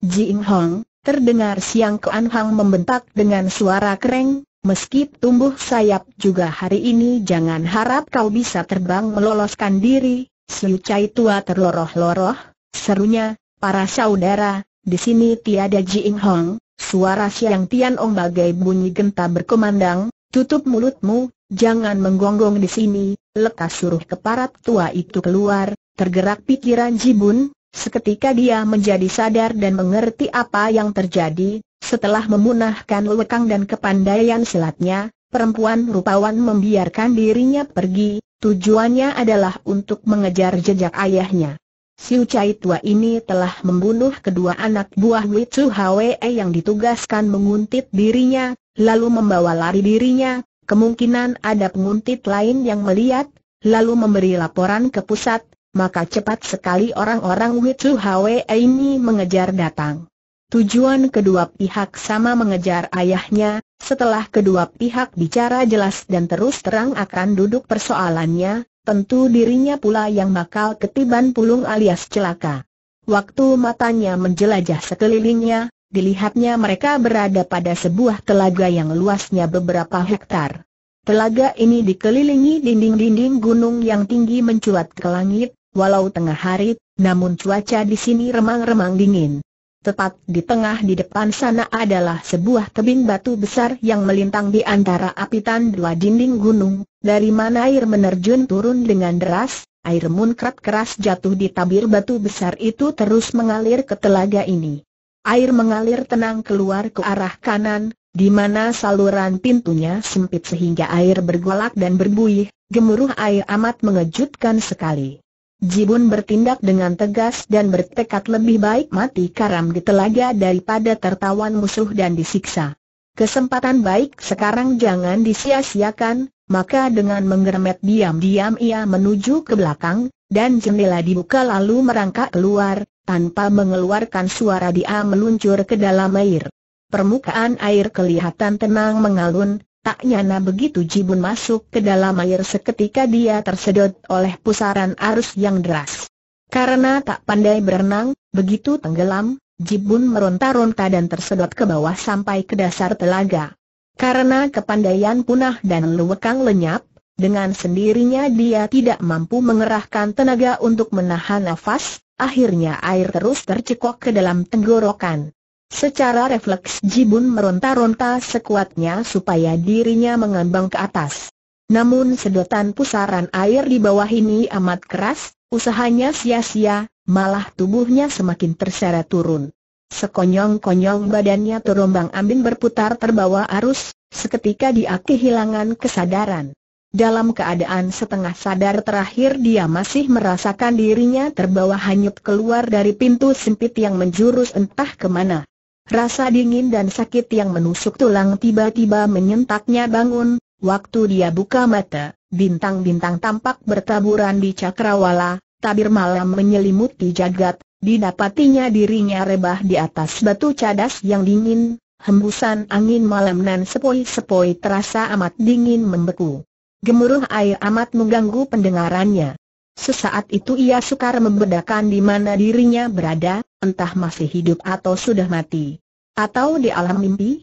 S1: Jing Hong, terdengar Siang Kuan Hang membentak dengan suara kering. meski tumbuh sayap juga hari ini jangan harap kau bisa terbang meloloskan diri, Siu Chai Tua terloroh-loroh, serunya, para saudara, di sini tiada Jing Hong, suara Siang Tian Ong bagai bunyi genta berkumandang, tutup mulutmu, jangan menggonggong di sini, lekas suruh keparat tua itu keluar, tergerak pikiran Jibun, seketika dia menjadi sadar dan mengerti apa yang terjadi, setelah memunahkan lekang dan kepandaian silatnya, perempuan rupawan membiarkan dirinya pergi, tujuannya adalah untuk mengejar jejak ayahnya. Siu Chai tua ini telah membunuh kedua anak buah Chu Hwe yang ditugaskan menguntit dirinya, lalu membawa lari dirinya, kemungkinan ada penguntit lain yang melihat, lalu memberi laporan ke pusat, maka cepat sekali orang-orang Chu Hwe ini mengejar datang. Tujuan kedua pihak sama mengejar ayahnya, setelah kedua pihak bicara jelas dan terus terang akan duduk persoalannya, tentu dirinya pula yang bakal ketiban pulung alias celaka. Waktu matanya menjelajah sekelilingnya, dilihatnya mereka berada pada sebuah telaga yang luasnya beberapa hektar. Telaga ini dikelilingi dinding-dinding gunung yang tinggi mencuat ke langit, walau tengah hari, namun cuaca di sini remang-remang dingin. Tepat di tengah di depan sana adalah sebuah tebing batu besar yang melintang di antara apitan dua dinding gunung, dari mana air menerjun turun dengan deras, air munkrat keras jatuh di tabir batu besar itu terus mengalir ke telaga ini. Air mengalir tenang keluar ke arah kanan, di mana saluran pintunya sempit sehingga air bergolak dan berbuih, gemuruh air amat mengejutkan sekali. Jibun bertindak dengan tegas dan bertekad lebih baik mati karam di telaga daripada tertawan musuh dan disiksa. Kesempatan baik sekarang jangan disia-siakan, maka dengan menggermet diam-diam ia menuju ke belakang, dan jendela dibuka lalu merangkak keluar, tanpa mengeluarkan suara dia meluncur ke dalam air. Permukaan air kelihatan tenang mengalun, Tak nyana begitu Jibun masuk ke dalam air seketika dia tersedot oleh pusaran arus yang deras. Karena tak pandai berenang, begitu tenggelam, Jibun meronta-ronta dan tersedot ke bawah sampai ke dasar telaga. Karena kepandaian punah dan lewekang lenyap, dengan sendirinya dia tidak mampu mengerahkan tenaga untuk menahan nafas, akhirnya air terus tercekok ke dalam tenggorokan. Secara refleks Jibun meronta-ronta sekuatnya supaya dirinya mengambang ke atas. Namun sedotan pusaran air di bawah ini amat keras, usahanya sia-sia, malah tubuhnya semakin terseret turun. Sekonyong-konyong badannya terombang ambing berputar terbawa arus, seketika dia kehilangan kesadaran. Dalam keadaan setengah sadar terakhir dia masih merasakan dirinya terbawa hanyut keluar dari pintu sempit yang menjurus entah kemana. Rasa dingin dan sakit yang menusuk tulang tiba-tiba menyentaknya bangun, waktu dia buka mata, bintang-bintang tampak bertaburan di cakrawala, tabir malam menyelimuti jagat, didapatinya dirinya rebah di atas batu cadas yang dingin, hembusan angin malam nan sepoi-sepoi terasa amat dingin membeku. Gemuruh air amat mengganggu pendengarannya. Sesaat itu ia sukar membedakan di mana dirinya berada, entah masih hidup atau sudah mati. Atau di alam mimpi?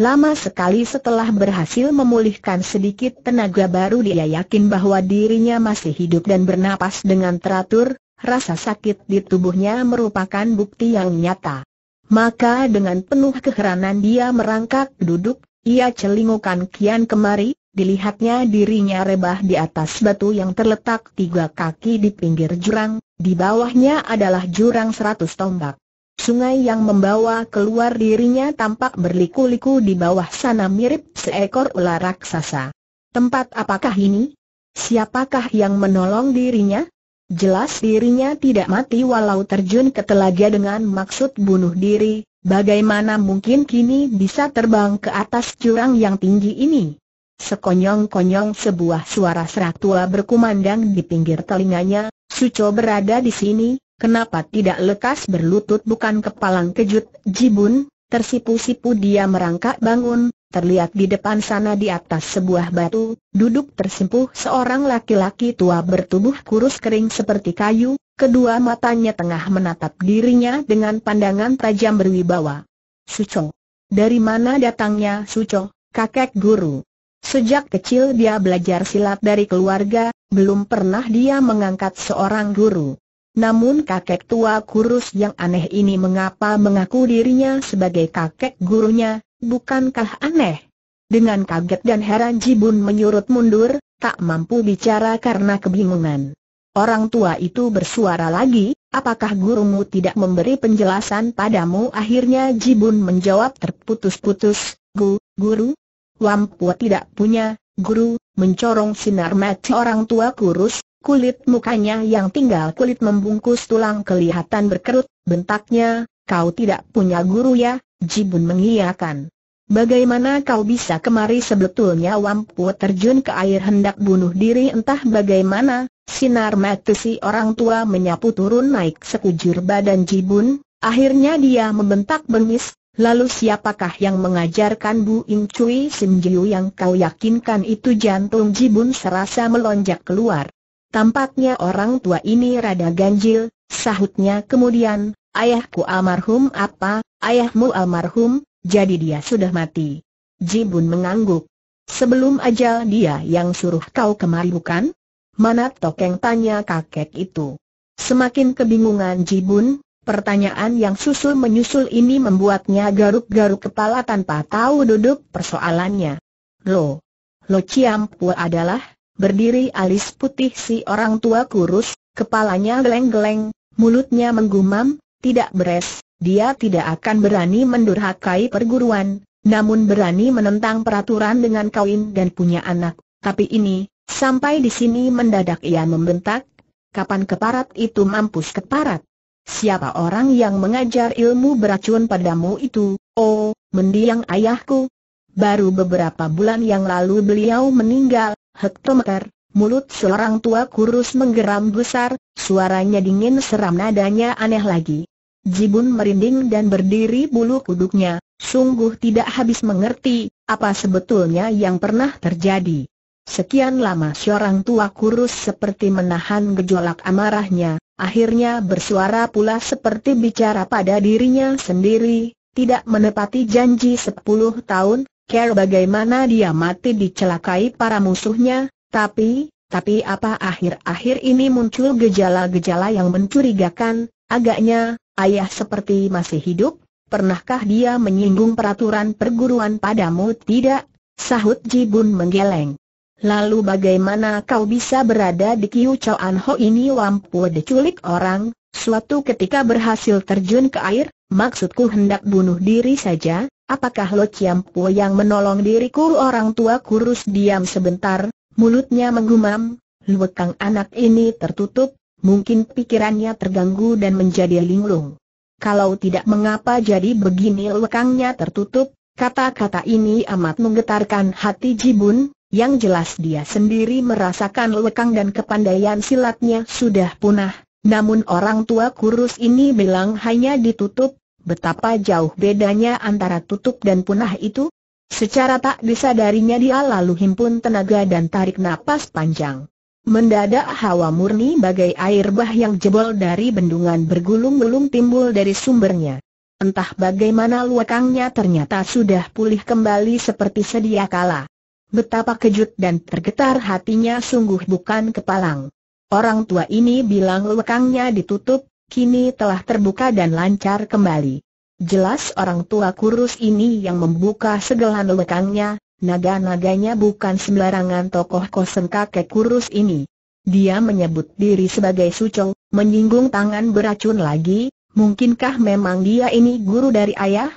S1: Lama sekali setelah berhasil memulihkan sedikit tenaga baru dia yakin bahwa dirinya masih hidup dan bernapas dengan teratur, rasa sakit di tubuhnya merupakan bukti yang nyata. Maka dengan penuh keheranan dia merangkak duduk, ia celingukan kian kemari, Dilihatnya dirinya rebah di atas batu yang terletak tiga kaki di pinggir jurang, di bawahnya adalah jurang seratus tombak. Sungai yang membawa keluar dirinya tampak berliku-liku di bawah sana mirip seekor ular raksasa. Tempat apakah ini? Siapakah yang menolong dirinya? Jelas dirinya tidak mati walau terjun ke telaga dengan maksud bunuh diri, bagaimana mungkin kini bisa terbang ke atas jurang yang tinggi ini? Sekonyong-konyong sebuah suara serak tua berkumandang di pinggir telinganya, Suco berada di sini, kenapa tidak lekas berlutut bukan kepalang kejut, Jibun, tersipu-sipu dia merangkak bangun, terlihat di depan sana di atas sebuah batu, duduk tersimpuh seorang laki-laki tua bertubuh kurus kering seperti kayu, kedua matanya tengah menatap dirinya dengan pandangan tajam berwibawa. Suco. Dari mana datangnya Suco, kakek guru? Sejak kecil dia belajar silat dari keluarga, belum pernah dia mengangkat seorang guru. Namun kakek tua kurus yang aneh ini mengapa mengaku dirinya sebagai kakek gurunya, bukankah aneh? Dengan kaget dan heran Jibun menyurut mundur, tak mampu bicara karena kebingungan. Orang tua itu bersuara lagi, apakah gurumu tidak memberi penjelasan padamu? Akhirnya Jibun menjawab terputus-putus, Gu, guru? Lampu tidak punya, guru, mencorong sinar mati orang tua kurus, kulit mukanya yang tinggal kulit membungkus tulang kelihatan berkerut, bentaknya, kau tidak punya guru ya, Jibun mengiyakan. Bagaimana kau bisa kemari sebetulnya Wampu terjun ke air hendak bunuh diri entah bagaimana, sinar mati si orang tua menyapu turun naik sekujur badan Jibun, akhirnya dia membentak bengis, Lalu siapakah yang mengajarkan Bu Im Cui Sim Jiu yang kau yakinkan itu jantung Jibun serasa melonjak keluar? Tampaknya orang tua ini rada ganjil, sahutnya kemudian, ayahku almarhum apa, ayahmu almarhum, jadi dia sudah mati. Jibun mengangguk. Sebelum aja dia yang suruh kau kemari bukan? Mana tokeng tanya kakek itu. Semakin kebingungan Jibun, Pertanyaan yang susul menyusul ini membuatnya garuk-garuk kepala tanpa tahu duduk persoalannya. Lo, Lo Ciampu adalah, berdiri alis putih si orang tua kurus, kepalanya geleng-geleng, mulutnya menggumam, tidak beres, dia tidak akan berani mendurhakai perguruan, namun berani menentang peraturan dengan kawin dan punya anak. Tapi ini, sampai di sini mendadak ia membentak, kapan keparat itu mampus keparat. Siapa orang yang mengajar ilmu beracun padamu itu, oh, mendiang ayahku? Baru beberapa bulan yang lalu beliau meninggal, hektometer, mulut seorang tua kurus menggeram besar, suaranya dingin seram nadanya aneh lagi. Jibun merinding dan berdiri bulu kuduknya, sungguh tidak habis mengerti, apa sebetulnya yang pernah terjadi. Sekian lama seorang tua kurus seperti menahan gejolak amarahnya, akhirnya bersuara pula seperti bicara pada dirinya sendiri, tidak menepati janji sepuluh tahun, care bagaimana dia mati dicelakai para musuhnya, tapi, tapi apa akhir-akhir ini muncul gejala-gejala yang mencurigakan, agaknya, ayah seperti masih hidup, pernahkah dia menyinggung peraturan perguruan padamu tidak? Sahut Jibun menggeleng. Lalu bagaimana kau bisa berada di Kiu An Ho ini Wampu diculik orang, suatu ketika berhasil terjun ke air, maksudku hendak bunuh diri saja, apakah Lo Po yang menolong diriku orang tua kurus diam sebentar, mulutnya menggumam, luekang anak ini tertutup, mungkin pikirannya terganggu dan menjadi linglung. Kalau tidak mengapa jadi begini lekangnya tertutup, kata-kata ini amat menggetarkan hati Jibun, yang jelas dia sendiri merasakan lekang dan kepandaian silatnya sudah punah, namun orang tua kurus ini bilang hanya ditutup, betapa jauh bedanya antara tutup dan punah itu. Secara tak disadarinya dia lalu himpun tenaga dan tarik napas panjang. Mendadak hawa murni bagai air bah yang jebol dari bendungan bergulung-gulung timbul dari sumbernya. Entah bagaimana luakangnya ternyata sudah pulih kembali seperti sedia kala. Betapa kejut dan tergetar hatinya sungguh bukan kepalang. Orang tua ini bilang lekangnya ditutup, kini telah terbuka dan lancar kembali. Jelas orang tua kurus ini yang membuka segelan lekangnya, naga-naganya bukan sembarangan tokoh kosong kakek kurus ini. Dia menyebut diri sebagai suco, menyinggung tangan beracun lagi, mungkinkah memang dia ini guru dari ayah?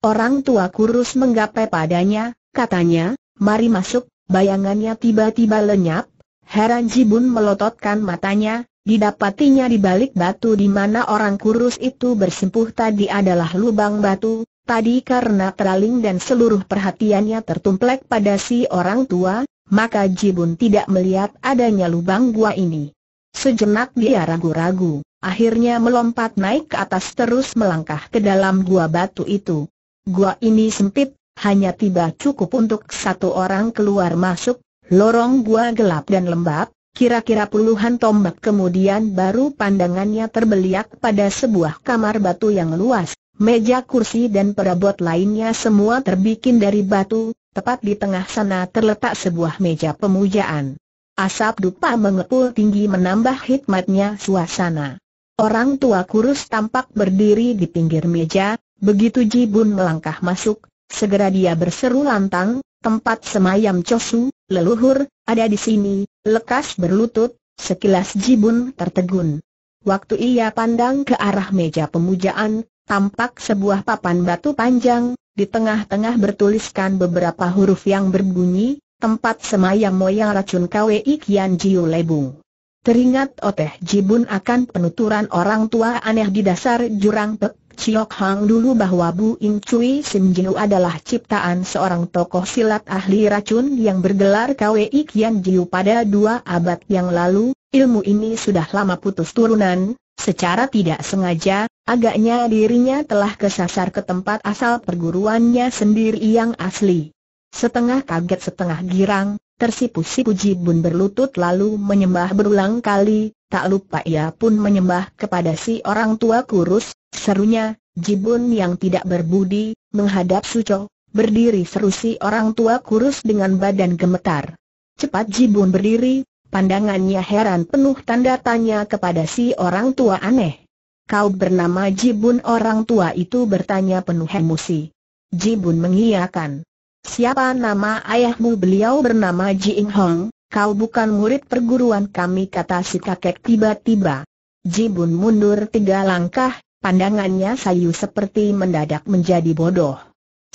S1: Orang tua kurus menggapai padanya, katanya, mari masuk, bayangannya tiba-tiba lenyap, Heran Jibun melototkan matanya, didapatinya di balik batu di mana orang kurus itu bersimpuh tadi adalah lubang batu, tadi karena teraling dan seluruh perhatiannya tertumplek pada si orang tua, maka Jibun tidak melihat adanya lubang gua ini. Sejenak dia ragu-ragu, akhirnya melompat naik ke atas terus melangkah ke dalam gua batu itu. Gua ini sempit, hanya tiba cukup untuk satu orang keluar masuk, lorong gua gelap dan lembab, kira-kira puluhan tombak kemudian baru pandangannya terbeliak pada sebuah kamar batu yang luas, meja kursi dan perabot lainnya semua terbikin dari batu, tepat di tengah sana terletak sebuah meja pemujaan. Asap dupa mengepul tinggi menambah hikmatnya suasana. Orang tua kurus tampak berdiri di pinggir meja, begitu Jibun melangkah masuk, Segera dia berseru lantang, tempat semayam Chosu, leluhur, ada di sini, lekas berlutut, sekilas jibun tertegun. Waktu ia pandang ke arah meja pemujaan, tampak sebuah papan batu panjang, di tengah-tengah bertuliskan beberapa huruf yang berbunyi, tempat semayam moyang racun KWI Kian Jiu Lebung. Teringat Oteh Jibun akan penuturan orang tua aneh di dasar jurang pek, Chiok Hang dulu bahwa Bu In Cui Sim Jiu adalah ciptaan seorang tokoh silat ahli racun yang bergelar Kwei Kian Jiu pada dua abad yang lalu, ilmu ini sudah lama putus turunan, secara tidak sengaja, agaknya dirinya telah kesasar ke tempat asal perguruannya sendiri yang asli. Setengah kaget setengah girang, Tersipu-sipu Jibun berlutut lalu menyembah berulang kali, tak lupa ia pun menyembah kepada si orang tua kurus, serunya, Jibun yang tidak berbudi, menghadap Suco, berdiri seru si orang tua kurus dengan badan gemetar. Cepat Jibun berdiri, pandangannya heran penuh tanda tanya kepada si orang tua aneh. Kau bernama Jibun orang tua itu bertanya penuh emosi. Jibun mengiyakan. Siapa nama ayahmu? Beliau bernama Jing Hong, kau bukan murid perguruan kami kata si kakek tiba-tiba. Jibun mundur tiga langkah, pandangannya sayu seperti mendadak menjadi bodoh.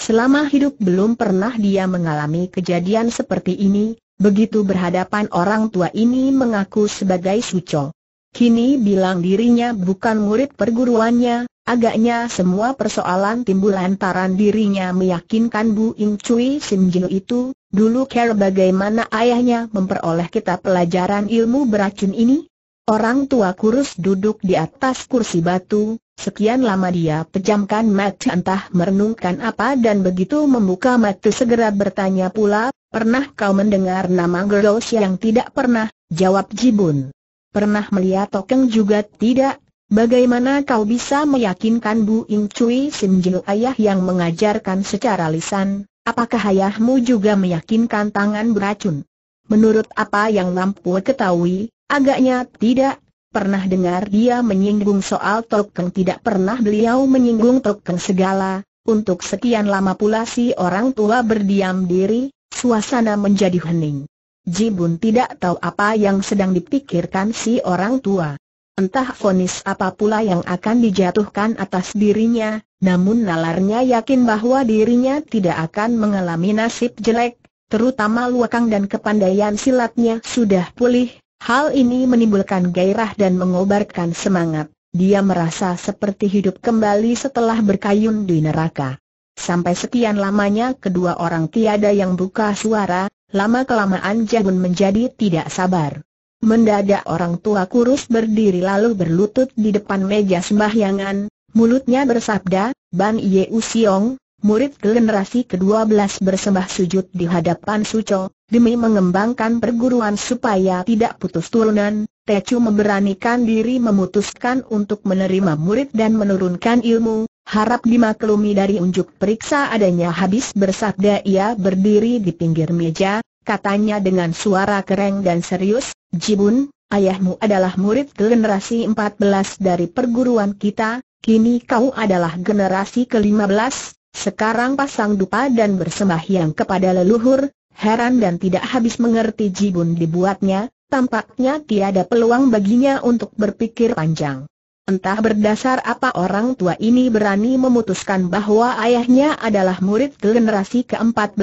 S1: Selama hidup belum pernah dia mengalami kejadian seperti ini, begitu berhadapan orang tua ini mengaku sebagai suco. Kini bilang dirinya bukan murid perguruannya, Agaknya semua persoalan timbul lantaran dirinya meyakinkan Bu Ing Cui Sim Jiu itu, dulu care bagaimana ayahnya memperoleh kita pelajaran ilmu beracun ini? Orang tua kurus duduk di atas kursi batu, sekian lama dia pejamkan mata entah merenungkan apa dan begitu membuka mata segera bertanya pula, pernah kau mendengar nama Gerdos yang tidak pernah, jawab Jibun. Pernah melihat Tokeng juga tidak, Bagaimana kau bisa meyakinkan Bu Ing Cui Sim Jil ayah yang mengajarkan secara lisan, apakah ayahmu juga meyakinkan tangan beracun? Menurut apa yang Lampu ketahui, agaknya tidak pernah dengar dia menyinggung soal Tokeng tidak pernah beliau menyinggung Tokeng segala, untuk sekian lama pula si orang tua berdiam diri, suasana menjadi hening. Jibun tidak tahu apa yang sedang dipikirkan si orang tua. Entah vonis apa pula yang akan dijatuhkan atas dirinya, namun nalarnya yakin bahwa dirinya tidak akan mengalami nasib jelek, terutama luakang dan kepandaian silatnya sudah pulih. Hal ini menimbulkan gairah dan mengobarkan semangat. Dia merasa seperti hidup kembali setelah berkayun di neraka. Sampai sekian lamanya kedua orang tiada yang buka suara, lama-kelamaan Jabun menjadi tidak sabar. Mendadak orang tua kurus berdiri lalu berlutut di depan meja sembahyangan, mulutnya bersabda, Ban Ye Usiong, murid generasi ke-12 bersembah sujud di hadapan Suco, demi mengembangkan perguruan supaya tidak putus turunan, Techu memberanikan diri memutuskan untuk menerima murid dan menurunkan ilmu, harap dimaklumi dari unjuk periksa adanya habis bersabda ia berdiri di pinggir meja, katanya dengan suara kereng dan serius, Jibun, ayahmu adalah murid generasi 14 dari perguruan kita, kini kau adalah generasi ke-15, sekarang pasang dupa dan bersembahyang kepada leluhur, heran dan tidak habis mengerti Jibun dibuatnya, tampaknya tiada peluang baginya untuk berpikir panjang. Entah berdasar apa orang tua ini berani memutuskan bahwa ayahnya adalah murid generasi ke-14,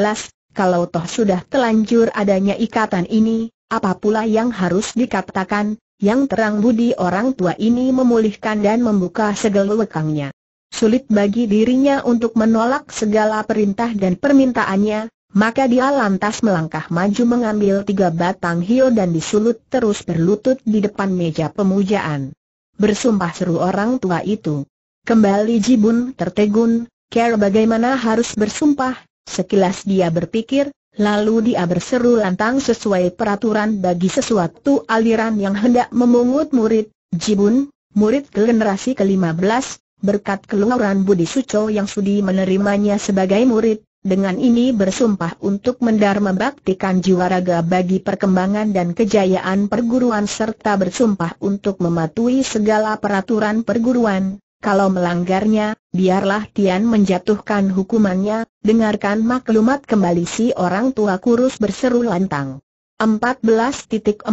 S1: kalau toh sudah telanjur adanya ikatan ini, apa pula yang harus dikatakan, yang terang budi orang tua ini memulihkan dan membuka segel lekangnya. Sulit bagi dirinya untuk menolak segala perintah dan permintaannya, maka dia lantas melangkah maju mengambil tiga batang hio dan disulut terus berlutut di depan meja pemujaan. Bersumpah seru orang tua itu. Kembali Jibun tertegun, Care bagaimana harus bersumpah, Sekilas dia berpikir, lalu dia berseru lantang sesuai peraturan bagi sesuatu aliran yang hendak memungut murid, Jibun, murid generasi ke-15, berkat keluaran Budi Suco yang sudi menerimanya sebagai murid, dengan ini bersumpah untuk mendarma baktikan jiwa raga bagi perkembangan dan kejayaan perguruan serta bersumpah untuk mematuhi segala peraturan perguruan, kalau melanggarnya, biarlah Tian menjatuhkan hukumannya, dengarkan maklumat kembali si orang tua kurus berseru lantang. 14.42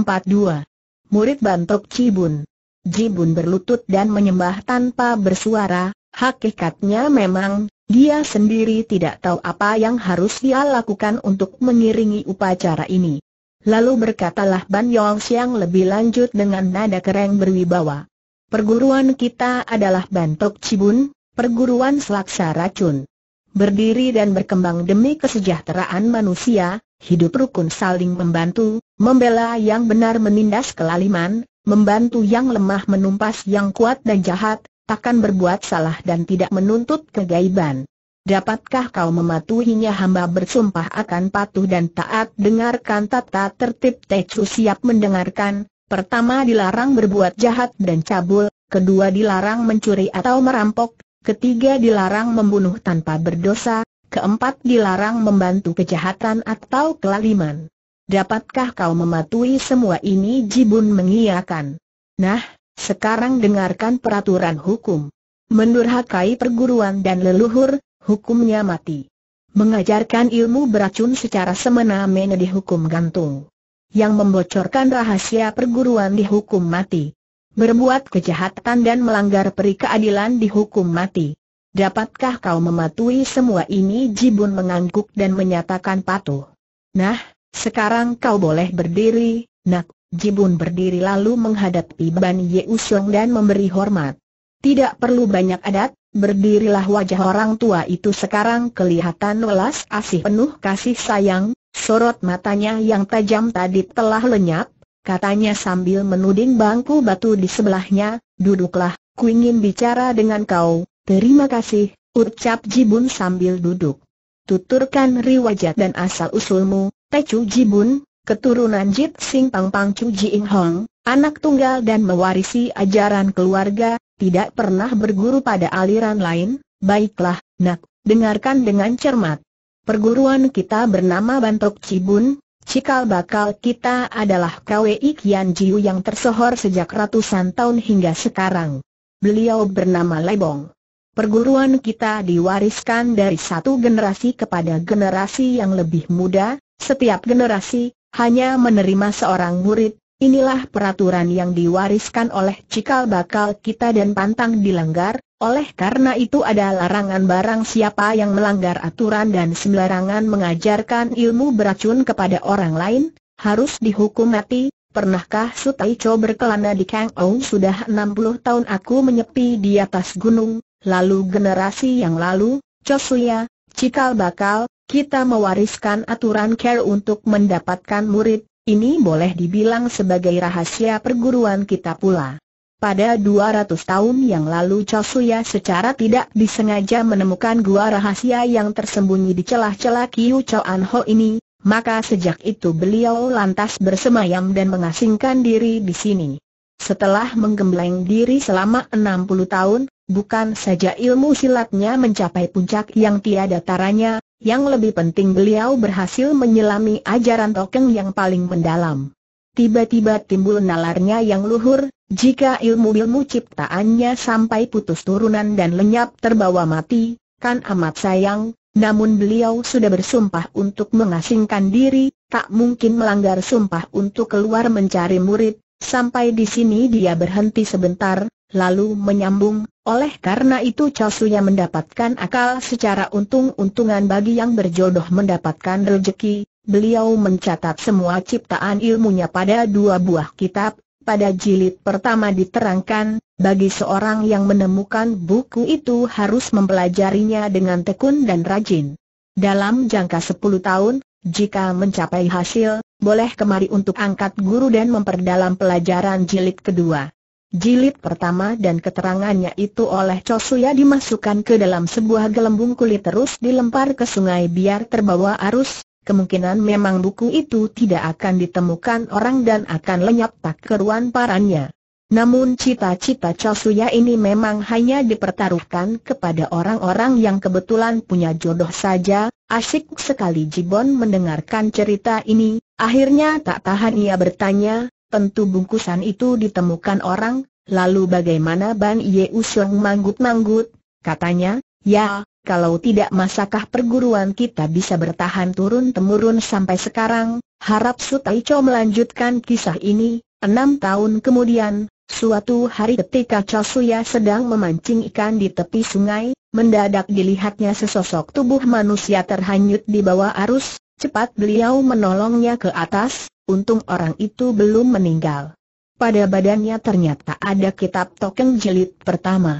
S1: Murid Bantok Cibun Cibun berlutut dan menyembah tanpa bersuara, hakikatnya memang, dia sendiri tidak tahu apa yang harus dia lakukan untuk mengiringi upacara ini. Lalu berkatalah Ban Yong Xiang lebih lanjut dengan nada kering berwibawa. Perguruan kita adalah Bantok Cibun, perguruan selaksa racun. Berdiri dan berkembang demi kesejahteraan manusia, hidup rukun saling membantu, membela yang benar menindas kelaliman, membantu yang lemah menumpas yang kuat dan jahat, takkan berbuat salah dan tidak menuntut kegaiban. Dapatkah kau mematuhinya hamba bersumpah akan patuh dan taat dengarkan tata tertib Tecu siap mendengarkan, Pertama dilarang berbuat jahat dan cabul, kedua dilarang mencuri atau merampok, ketiga dilarang membunuh tanpa berdosa, keempat dilarang membantu kejahatan atau kelaliman. Dapatkah kau mematuhi semua ini? Jibun mengiyakan. Nah, sekarang dengarkan peraturan hukum. Mendurhakai perguruan dan leluhur, hukumnya mati. Mengajarkan ilmu beracun secara semena-mena dihukum gantung yang membocorkan rahasia perguruan dihukum mati. Berbuat kejahatan dan melanggar peri keadilan dihukum mati. Dapatkah kau mematuhi semua ini? Jibun mengangguk dan menyatakan patuh. Nah, sekarang kau boleh berdiri, nak. Jibun berdiri lalu menghadapi Ban Ye Usung dan memberi hormat. Tidak perlu banyak adat, berdirilah wajah orang tua itu sekarang kelihatan welas asih penuh kasih sayang, Sorot matanya yang tajam tadi telah lenyap, katanya sambil menuding bangku batu di sebelahnya, duduklah, ku ingin bicara dengan kau, terima kasih, ucap Jibun sambil duduk. Tuturkan riwayat dan asal-usulmu, Tecu Jibun, keturunan Jit Sing Pang Pang Chu Jing Hong, anak tunggal dan mewarisi ajaran keluarga, tidak pernah berguru pada aliran lain, baiklah, nak, dengarkan dengan cermat. Perguruan kita bernama Bantok Cibun, cikal bakal kita adalah KWI Kian Jiu yang tersohor sejak ratusan tahun hingga sekarang. Beliau bernama Lebong. Perguruan kita diwariskan dari satu generasi kepada generasi yang lebih muda, setiap generasi hanya menerima seorang murid, inilah peraturan yang diwariskan oleh cikal bakal kita dan pantang dilanggar, oleh karena itu ada larangan barang siapa yang melanggar aturan dan sembarangan mengajarkan ilmu beracun kepada orang lain, harus dihukum mati. Pernahkah Sutai Cho berkelana di Kang Ong sudah 60 tahun aku menyepi di atas gunung, lalu generasi yang lalu, Suya, Cikal Bakal, kita mewariskan aturan care untuk mendapatkan murid, ini boleh dibilang sebagai rahasia perguruan kita pula. Pada 200 tahun yang lalu Chosuya secara tidak disengaja menemukan gua rahasia yang tersembunyi di celah-celah Kiu Choan Ho ini, maka sejak itu beliau lantas bersemayam dan mengasingkan diri di sini. Setelah menggembleng diri selama 60 tahun, bukan saja ilmu silatnya mencapai puncak yang tiada taranya, yang lebih penting beliau berhasil menyelami ajaran tokeng yang paling mendalam. Tiba-tiba timbul nalarnya yang luhur, jika ilmu-ilmu ciptaannya sampai putus turunan dan lenyap terbawa mati, kan amat sayang, namun beliau sudah bersumpah untuk mengasingkan diri, tak mungkin melanggar sumpah untuk keluar mencari murid, sampai di sini dia berhenti sebentar, lalu menyambung, oleh karena itu casunya mendapatkan akal secara untung-untungan bagi yang berjodoh mendapatkan rejeki, beliau mencatat semua ciptaan ilmunya pada dua buah kitab, pada jilid pertama diterangkan, bagi seorang yang menemukan buku itu harus mempelajarinya dengan tekun dan rajin. Dalam jangka 10 tahun, jika mencapai hasil, boleh kemari untuk angkat guru dan memperdalam pelajaran jilid kedua. Jilid pertama dan keterangannya itu oleh Chosuya dimasukkan ke dalam sebuah gelembung kulit terus dilempar ke sungai biar terbawa arus, kemungkinan memang buku itu tidak akan ditemukan orang dan akan lenyap tak keruan parannya. Namun cita-cita Chosuya ini memang hanya dipertaruhkan kepada orang-orang yang kebetulan punya jodoh saja, asik sekali Jibon mendengarkan cerita ini, akhirnya tak tahan ia bertanya, tentu bungkusan itu ditemukan orang, lalu bagaimana Ban Ye manggut-manggut, katanya, Ya, kalau tidak masakah perguruan kita bisa bertahan turun-temurun sampai sekarang? Harap Sutai Co melanjutkan kisah ini, enam tahun kemudian, suatu hari ketika Suya sedang memancing ikan di tepi sungai, mendadak dilihatnya sesosok tubuh manusia terhanyut di bawah arus, cepat beliau menolongnya ke atas, untung orang itu belum meninggal. Pada badannya ternyata ada kitab tokeng Jelit pertama.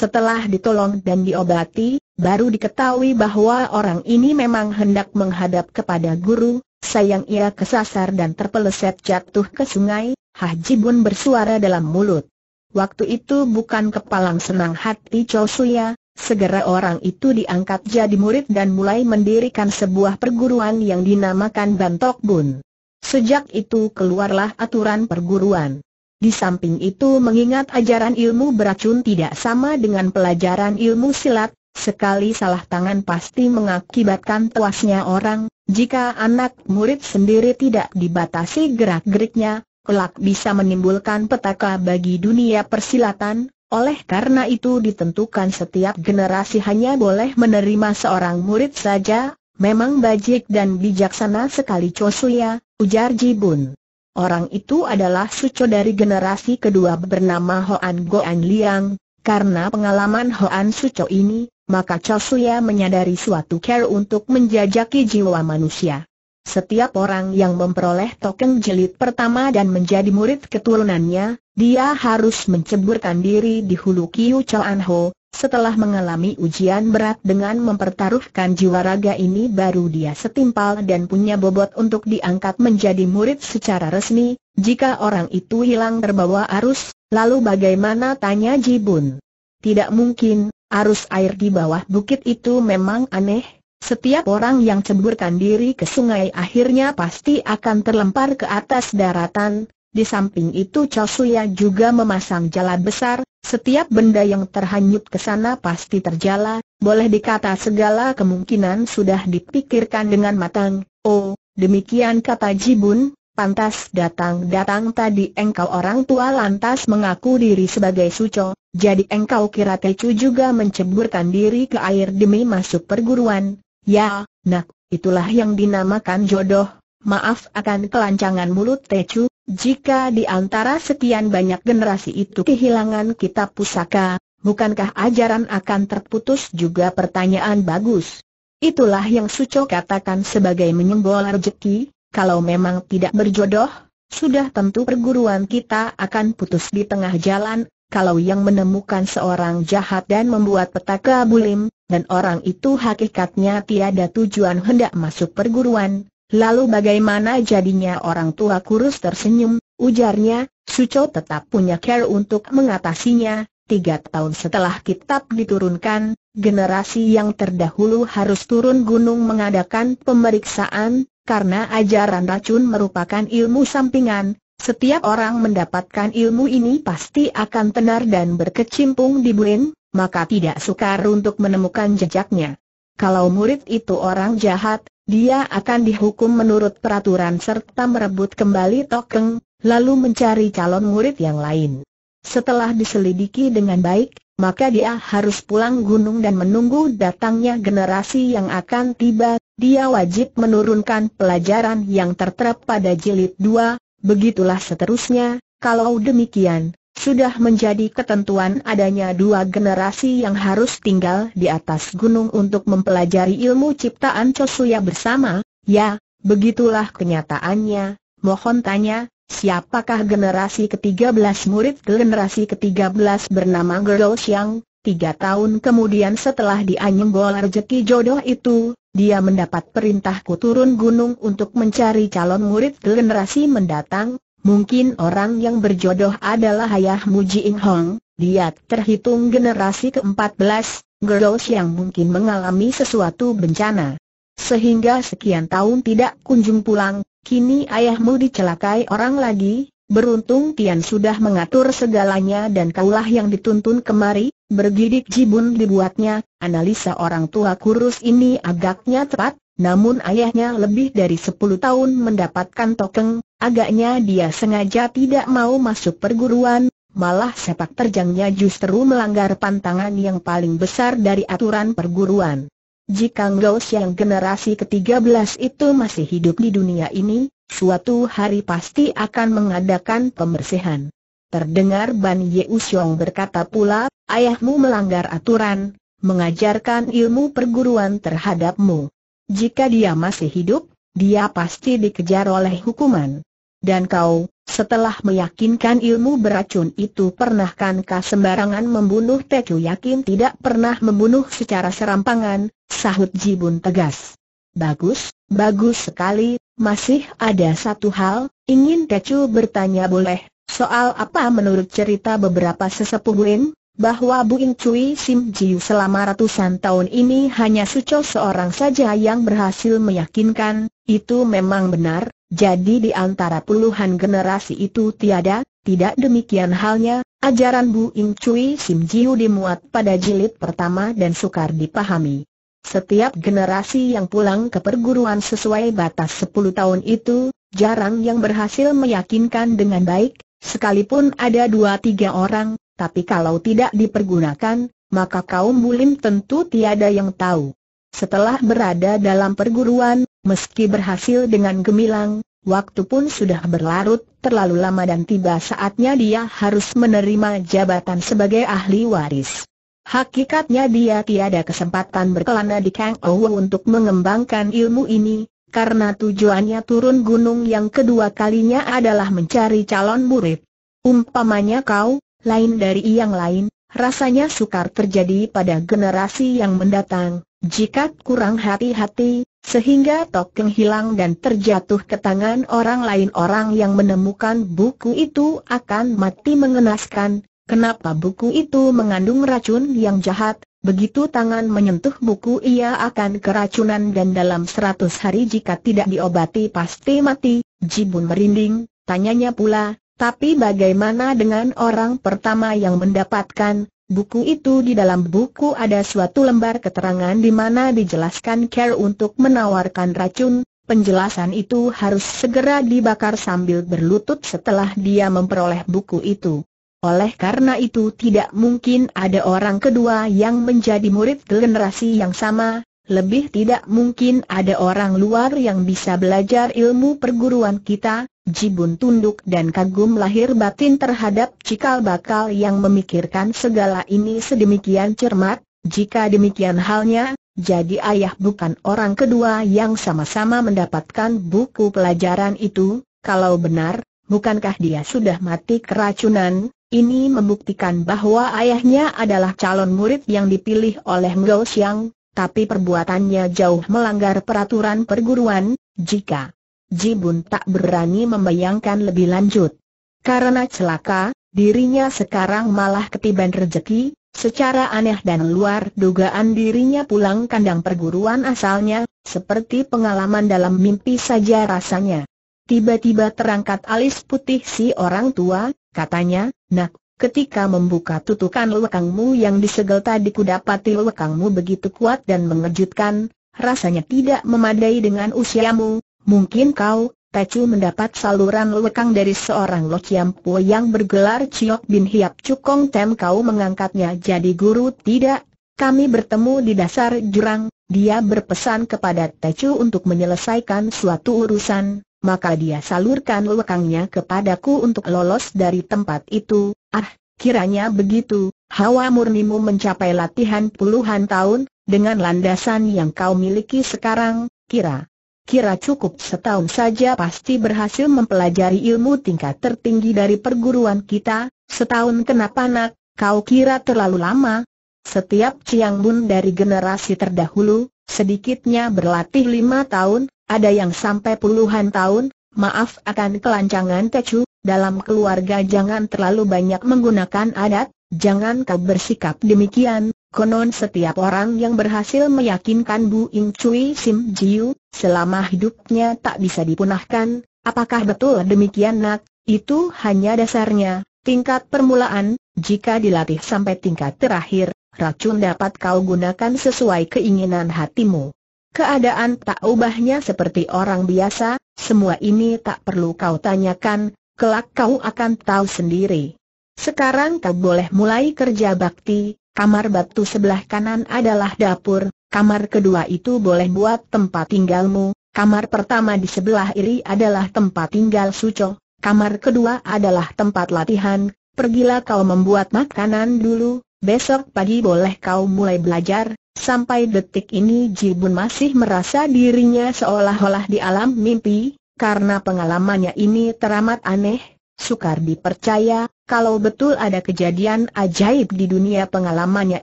S1: Setelah ditolong dan diobati, baru diketahui bahwa orang ini memang hendak menghadap kepada guru, sayang ia kesasar dan terpeleset jatuh ke sungai, Haji Bun bersuara dalam mulut. Waktu itu bukan kepalang senang hati Chow Suya, segera orang itu diangkat jadi murid dan mulai mendirikan sebuah perguruan yang dinamakan Bantok Bun. Sejak itu keluarlah aturan perguruan. Di samping itu mengingat ajaran ilmu beracun tidak sama dengan pelajaran ilmu silat, sekali salah tangan pasti mengakibatkan tewasnya orang, jika anak murid sendiri tidak dibatasi gerak-geriknya, kelak bisa menimbulkan petaka bagi dunia persilatan, oleh karena itu ditentukan setiap generasi hanya boleh menerima seorang murid saja, memang bajik dan bijaksana sekali Chosuya, ujar Jibun. Orang itu adalah suco dari generasi kedua bernama Hoan Goan Liang. Karena pengalaman Hoan Suco ini, maka Chosuya menyadari suatu care untuk menjajaki jiwa manusia. Setiap orang yang memperoleh token jelit pertama dan menjadi murid keturunannya, dia harus menceburkan diri di hulu Kiu Chuan Ho, setelah mengalami ujian berat dengan mempertaruhkan jiwa raga ini baru dia setimpal dan punya bobot untuk diangkat menjadi murid secara resmi, jika orang itu hilang terbawa arus, lalu bagaimana tanya Jibun? Tidak mungkin, arus air di bawah bukit itu memang aneh, setiap orang yang ceburkan diri ke sungai akhirnya pasti akan terlempar ke atas daratan, di samping itu Chosuya juga memasang jala besar, setiap benda yang terhanyut ke sana pasti terjala, boleh dikata segala kemungkinan sudah dipikirkan dengan matang. Oh, demikian kata Jibun, pantas datang-datang tadi engkau orang tua lantas mengaku diri sebagai Suco, jadi engkau kira Tecu juga menceburkan diri ke air demi masuk perguruan. Ya, nak, itulah yang dinamakan jodoh. Maaf akan kelancangan mulut Tecu, jika di antara sekian banyak generasi itu kehilangan kitab pusaka, bukankah ajaran akan terputus juga pertanyaan bagus? Itulah yang Suco katakan sebagai menyembol rejeki, kalau memang tidak berjodoh, sudah tentu perguruan kita akan putus di tengah jalan, kalau yang menemukan seorang jahat dan membuat petaka bulim, dan orang itu hakikatnya tiada tujuan hendak masuk perguruan, Lalu bagaimana jadinya orang tua kurus tersenyum, ujarnya, Suco tetap punya care untuk mengatasinya, tiga tahun setelah kitab diturunkan, generasi yang terdahulu harus turun gunung mengadakan pemeriksaan, karena ajaran racun merupakan ilmu sampingan, setiap orang mendapatkan ilmu ini pasti akan tenar dan berkecimpung di buin, maka tidak sukar untuk menemukan jejaknya. Kalau murid itu orang jahat, dia akan dihukum menurut peraturan serta merebut kembali tokeng, lalu mencari calon murid yang lain. Setelah diselidiki dengan baik, maka dia harus pulang gunung dan menunggu datangnya generasi yang akan tiba, dia wajib menurunkan pelajaran yang tertera pada jilid 2, begitulah seterusnya, kalau demikian, sudah menjadi ketentuan adanya dua generasi yang harus tinggal di atas gunung untuk mempelajari ilmu ciptaan Cosuya bersama, ya, begitulah kenyataannya, mohon tanya, siapakah generasi ke-13 murid generasi ke-13 bernama Gerlo Xiang, tiga tahun kemudian setelah dianyenggol rezeki jodoh itu, dia mendapat perintahku turun gunung untuk mencari calon murid generasi mendatang, Mungkin orang yang berjodoh adalah ayahmu Ji In Hong, dia terhitung generasi ke-14, girls yang mungkin mengalami sesuatu bencana. Sehingga sekian tahun tidak kunjung pulang, kini ayahmu dicelakai orang lagi, Beruntung Tian sudah mengatur segalanya dan kaulah yang dituntun kemari, bergidik jibun dibuatnya, analisa orang tua kurus ini agaknya tepat, namun ayahnya lebih dari 10 tahun mendapatkan tokeng, Agaknya dia sengaja tidak mau masuk perguruan, malah sepak terjangnya justru melanggar pantangan yang paling besar dari aturan perguruan. Jika Ngaus yang generasi ke-13 itu masih hidup di dunia ini, suatu hari pasti akan mengadakan pembersihan. Terdengar Ban Ye Usyong berkata pula, ayahmu melanggar aturan, mengajarkan ilmu perguruan terhadapmu. Jika dia masih hidup, dia pasti dikejar oleh hukuman. Dan kau, setelah meyakinkan ilmu beracun itu pernahkah sembarangan membunuh Teku yakin tidak pernah membunuh secara serampangan, sahut Jibun tegas. Bagus, bagus sekali, masih ada satu hal, ingin Teku bertanya boleh, soal apa menurut cerita beberapa sesepuh Buin, bahwa Buin Cui Sim Jiu selama ratusan tahun ini hanya Suco seorang saja yang berhasil meyakinkan, itu memang benar, jadi di antara puluhan generasi itu tiada, tidak demikian halnya, ajaran Bu Ing Cui Sim Jiu dimuat pada jilid pertama dan sukar dipahami. Setiap generasi yang pulang ke perguruan sesuai batas 10 tahun itu, jarang yang berhasil meyakinkan dengan baik, sekalipun ada dua tiga orang, tapi kalau tidak dipergunakan, maka kaum bulim tentu tiada yang tahu. Setelah berada dalam perguruan, Meski berhasil dengan gemilang, waktu pun sudah berlarut terlalu lama dan tiba saatnya dia harus menerima jabatan sebagai ahli waris. Hakikatnya dia tiada kesempatan berkelana di Kang untuk mengembangkan ilmu ini, karena tujuannya turun gunung yang kedua kalinya adalah mencari calon murid. Umpamanya kau, lain dari yang lain, rasanya sukar terjadi pada generasi yang mendatang, jika kurang hati-hati, sehingga token hilang dan terjatuh ke tangan orang lain orang yang menemukan buku itu akan mati mengenaskan, kenapa buku itu mengandung racun yang jahat, begitu tangan menyentuh buku ia akan keracunan dan dalam seratus hari jika tidak diobati pasti mati, Jibun merinding, tanyanya pula, tapi bagaimana dengan orang pertama yang mendapatkan, buku itu di dalam buku ada suatu lembar keterangan di mana dijelaskan care untuk menawarkan racun, penjelasan itu harus segera dibakar sambil berlutut setelah dia memperoleh buku itu. Oleh karena itu tidak mungkin ada orang kedua yang menjadi murid generasi yang sama, lebih tidak mungkin ada orang luar yang bisa belajar ilmu perguruan kita, Jibun tunduk dan kagum lahir batin terhadap cikal bakal yang memikirkan segala ini sedemikian cermat, jika demikian halnya, jadi ayah bukan orang kedua yang sama-sama mendapatkan buku pelajaran itu, kalau benar, bukankah dia sudah mati keracunan? Ini membuktikan bahwa ayahnya adalah calon murid yang dipilih oleh Ngao Xiang, tapi perbuatannya jauh melanggar peraturan perguruan, jika Jibun tak berani membayangkan lebih lanjut. Karena celaka, dirinya sekarang malah ketiban rejeki, secara aneh dan luar dugaan dirinya pulang kandang perguruan asalnya, seperti pengalaman dalam mimpi saja rasanya. Tiba-tiba terangkat alis putih si orang tua, katanya, nak, ketika membuka tutukan lekangmu yang disegel tadi kudapati lekangmu begitu kuat dan mengejutkan, rasanya tidak memadai dengan usiamu, Mungkin kau, Teju mendapat saluran lekang dari seorang Lo Chiam yang bergelar Ciok Bin Hiap Cukong Tem kau mengangkatnya jadi guru tidak? Kami bertemu di dasar jurang, dia berpesan kepada Teju untuk menyelesaikan suatu urusan, maka dia salurkan lekangnya kepadaku untuk lolos dari tempat itu, ah, kiranya begitu, hawa murnimu mencapai latihan puluhan tahun, dengan landasan yang kau miliki sekarang, kira kira cukup setahun saja pasti berhasil mempelajari ilmu tingkat tertinggi dari perguruan kita, setahun kenapa nak, kau kira terlalu lama? Setiap Ciang Bun dari generasi terdahulu, sedikitnya berlatih lima tahun, ada yang sampai puluhan tahun, maaf akan kelancangan tecu, dalam keluarga jangan terlalu banyak menggunakan adat, jangan kau bersikap demikian, Konon setiap orang yang berhasil meyakinkan Bu Ing Cui Sim Jiu, selama hidupnya tak bisa dipunahkan, apakah betul demikian nak, itu hanya dasarnya, tingkat permulaan, jika dilatih sampai tingkat terakhir, racun dapat kau gunakan sesuai keinginan hatimu. Keadaan tak ubahnya seperti orang biasa, semua ini tak perlu kau tanyakan, kelak kau akan tahu sendiri. Sekarang kau boleh mulai kerja bakti, kamar batu sebelah kanan adalah dapur, kamar kedua itu boleh buat tempat tinggalmu, kamar pertama di sebelah kiri adalah tempat tinggal Suco, kamar kedua adalah tempat latihan, pergilah kau membuat makanan dulu, besok pagi boleh kau mulai belajar, Sampai detik ini Jibun masih merasa dirinya seolah-olah di alam mimpi, karena pengalamannya ini teramat aneh, sukar dipercaya, kalau betul ada kejadian ajaib di dunia pengalamannya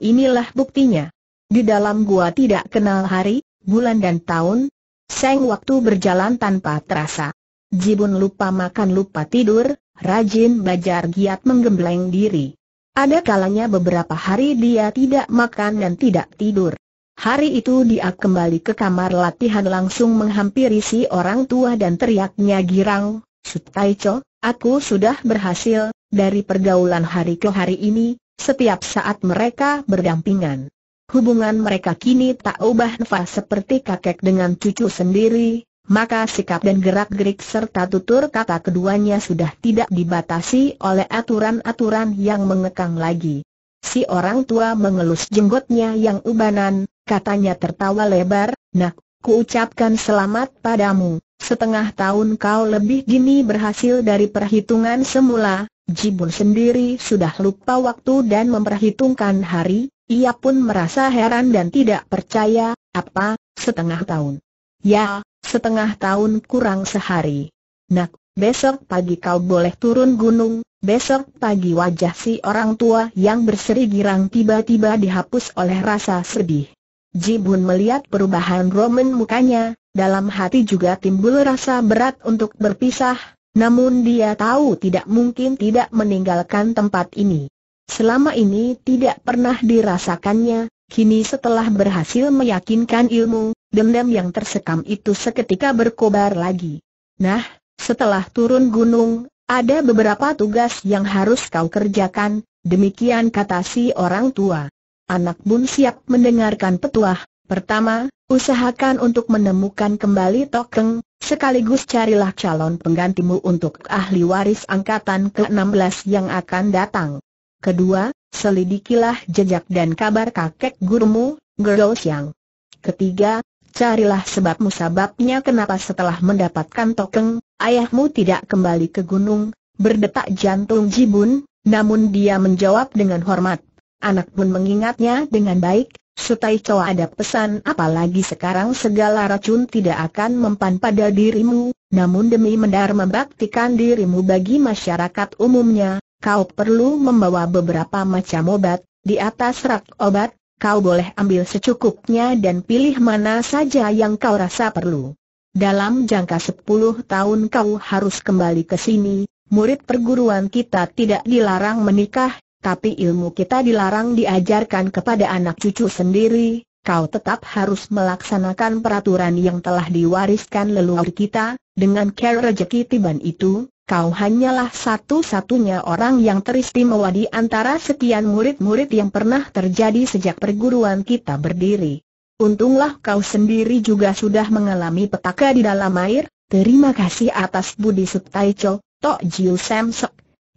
S1: inilah buktinya. Di dalam gua tidak kenal hari, bulan dan tahun, seng waktu berjalan tanpa terasa. Jibun lupa makan lupa tidur, rajin belajar giat menggembleng diri. Ada kalanya beberapa hari dia tidak makan dan tidak tidur. Hari itu dia kembali ke kamar latihan langsung menghampiri si orang tua dan teriaknya girang, Sutaico, aku sudah berhasil, dari pergaulan hari ke hari ini, setiap saat mereka berdampingan. Hubungan mereka kini tak ubah nafas seperti kakek dengan cucu sendiri, maka sikap dan gerak-gerik serta tutur kata keduanya sudah tidak dibatasi oleh aturan-aturan yang mengekang lagi. Si orang tua mengelus jenggotnya yang ubanan, katanya tertawa lebar, nak, kuucapkan selamat padamu, setengah tahun kau lebih gini berhasil dari perhitungan semula, Jibun sendiri sudah lupa waktu dan memperhitungkan hari, ia pun merasa heran dan tidak percaya, apa, setengah tahun? Ya, setengah tahun kurang sehari. Nak, besok pagi kau boleh turun gunung, besok pagi wajah si orang tua yang berseri girang tiba-tiba dihapus oleh rasa sedih. Jibun melihat perubahan Roman mukanya, dalam hati juga timbul rasa berat untuk berpisah, namun dia tahu tidak mungkin tidak meninggalkan tempat ini. Selama ini tidak pernah dirasakannya, kini setelah berhasil meyakinkan ilmu, dendam yang tersekam itu seketika berkobar lagi. Nah, setelah turun gunung, ada beberapa tugas yang harus kau kerjakan, demikian kata si orang tua. Anak Bun siap mendengarkan petuah. Pertama, usahakan untuk menemukan kembali Tokeng, Sekaligus carilah calon penggantimu untuk ahli waris angkatan ke-16 yang akan datang. Kedua, selidikilah jejak dan kabar kakek gurumu, Gerol Siang. Ketiga, carilah sebab musababnya kenapa setelah mendapatkan tokeng, ayahmu tidak kembali ke gunung, berdetak jantung jibun, namun dia menjawab dengan hormat. Anak pun mengingatnya dengan baik, Sutai cowok ada pesan apalagi sekarang segala racun tidak akan mempan pada dirimu, namun demi mendar membaktikan dirimu bagi masyarakat umumnya, kau perlu membawa beberapa macam obat, di atas rak obat, kau boleh ambil secukupnya dan pilih mana saja yang kau rasa perlu. Dalam jangka 10 tahun kau harus kembali ke sini, murid perguruan kita tidak dilarang menikah, tapi ilmu kita dilarang diajarkan kepada anak cucu sendiri, kau tetap harus melaksanakan peraturan yang telah diwariskan leluhur kita, dengan care rejeki tiban itu, kau hanyalah satu-satunya orang yang teristimewa di antara sekian murid-murid yang pernah terjadi sejak perguruan kita berdiri. Untunglah kau sendiri juga sudah mengalami petaka di dalam air, terima kasih atas budi Subtaicho, Tok Jiu Sam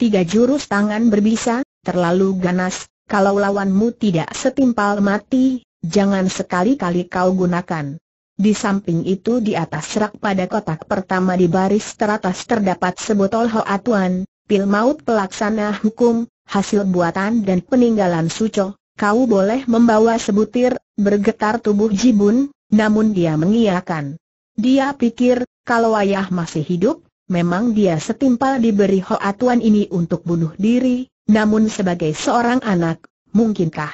S1: Tiga jurus tangan berbisa, terlalu ganas, kalau lawanmu tidak setimpal mati, jangan sekali-kali kau gunakan. Di samping itu di atas rak pada kotak pertama di baris teratas terdapat sebotol hoatuan, pil maut pelaksana hukum, hasil buatan dan peninggalan Suco. Kau boleh membawa sebutir, bergetar tubuh Jibun, namun dia mengiyakan. Dia pikir, kalau ayah masih hidup, memang dia setimpal diberi hoatuan ini untuk bunuh diri, namun sebagai seorang anak, mungkinkah?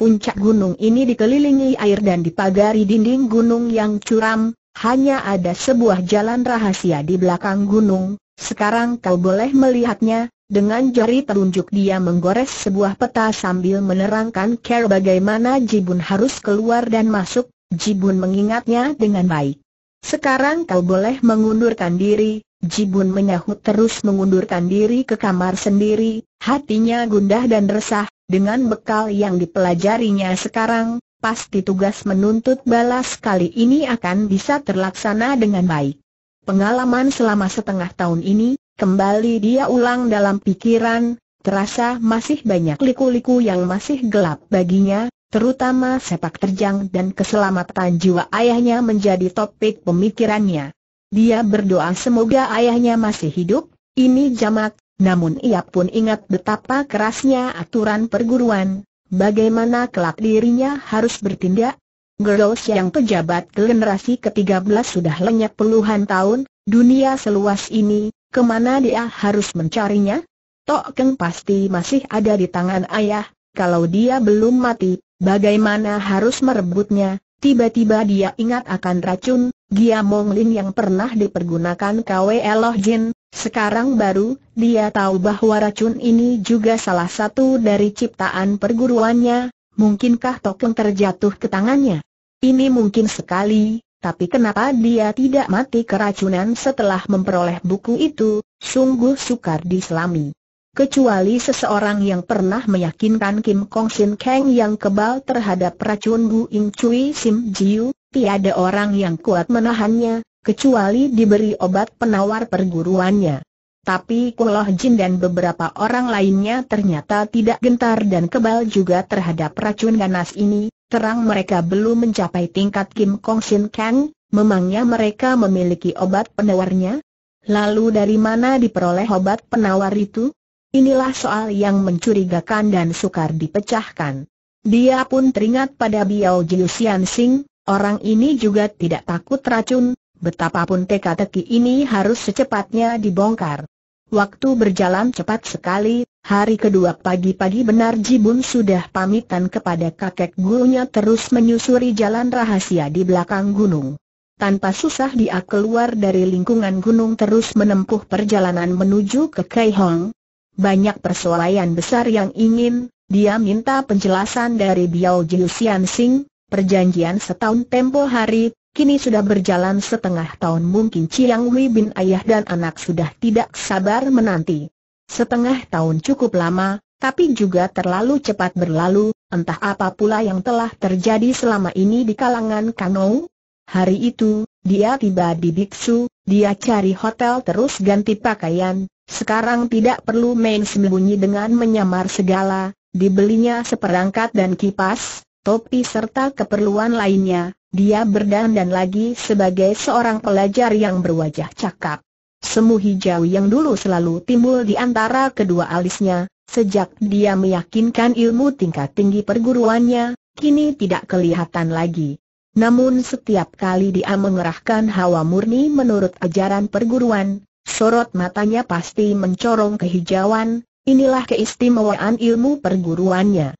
S1: Puncak gunung ini dikelilingi air dan dipagari dinding gunung yang curam, hanya ada sebuah jalan rahasia di belakang gunung, sekarang kau boleh melihatnya, dengan jari telunjuk dia menggores sebuah peta sambil menerangkan care bagaimana Jibun harus keluar dan masuk, Jibun mengingatnya dengan baik. Sekarang kau boleh mengundurkan diri, Jibun menyahut terus mengundurkan diri ke kamar sendiri, hatinya gundah dan resah, dengan bekal yang dipelajarinya sekarang, pasti tugas menuntut balas kali ini akan bisa terlaksana dengan baik. Pengalaman selama setengah tahun ini, kembali dia ulang dalam pikiran, terasa masih banyak liku-liku yang masih gelap baginya, terutama sepak terjang dan keselamatan jiwa ayahnya menjadi topik pemikirannya. Dia berdoa semoga ayahnya masih hidup, ini jamak, namun ia pun ingat betapa kerasnya aturan perguruan, bagaimana kelak dirinya harus bertindak. Girls yang pejabat generasi ke-13 sudah lenyap puluhan tahun, dunia seluas ini, kemana dia harus mencarinya? Tok Keng pasti masih ada di tangan ayah, kalau dia belum mati, bagaimana harus merebutnya? Tiba-tiba dia ingat akan racun, Giamong Lin yang pernah dipergunakan KW Loh Jin, sekarang baru, dia tahu bahwa racun ini juga salah satu dari ciptaan perguruannya, mungkinkah Tokeng terjatuh ke tangannya? Ini mungkin sekali, tapi kenapa dia tidak mati keracunan setelah memperoleh buku itu, sungguh sukar diselami. Kecuali seseorang yang pernah meyakinkan Kim Kong Sin Kang yang kebal terhadap racun Gu Ing Cui Sim Jiu, tiada orang yang kuat menahannya, kecuali diberi obat penawar perguruannya. Tapi Kuloh Jin dan beberapa orang lainnya ternyata tidak gentar dan kebal juga terhadap racun ganas ini, terang mereka belum mencapai tingkat Kim Kong Shin Kang, memangnya mereka memiliki obat penawarnya? Lalu dari mana diperoleh obat penawar itu? Inilah soal yang mencurigakan dan sukar dipecahkan. Dia pun teringat pada Biao Jiu Xian Sing, Orang ini juga tidak takut racun, betapapun teka-teki ini harus secepatnya dibongkar. Waktu berjalan cepat sekali, hari kedua pagi-pagi benar Jibun sudah pamitan kepada kakek gurunya terus menyusuri jalan rahasia di belakang gunung. Tanpa susah dia keluar dari lingkungan gunung terus menempuh perjalanan menuju ke Kaihong. Banyak persoalan besar yang ingin, dia minta penjelasan dari Biao Xian Sing, perjanjian setahun tempo hari, kini sudah berjalan setengah tahun mungkin Chiang Wei bin ayah dan anak sudah tidak sabar menanti. Setengah tahun cukup lama, tapi juga terlalu cepat berlalu, entah apa pula yang telah terjadi selama ini di kalangan Kanou. Hari itu, dia tiba di Biksu, dia cari hotel terus ganti pakaian, sekarang tidak perlu main sembunyi dengan menyamar segala, dibelinya seperangkat dan kipas, topi serta keperluan lainnya, dia berdandan lagi sebagai seorang pelajar yang berwajah cakap. Semu hijau yang dulu selalu timbul di antara kedua alisnya, sejak dia meyakinkan ilmu tingkat tinggi perguruannya, kini tidak kelihatan lagi. Namun setiap kali dia mengerahkan hawa murni menurut ajaran perguruan, sorot matanya pasti mencorong kehijauan, inilah keistimewaan ilmu perguruannya.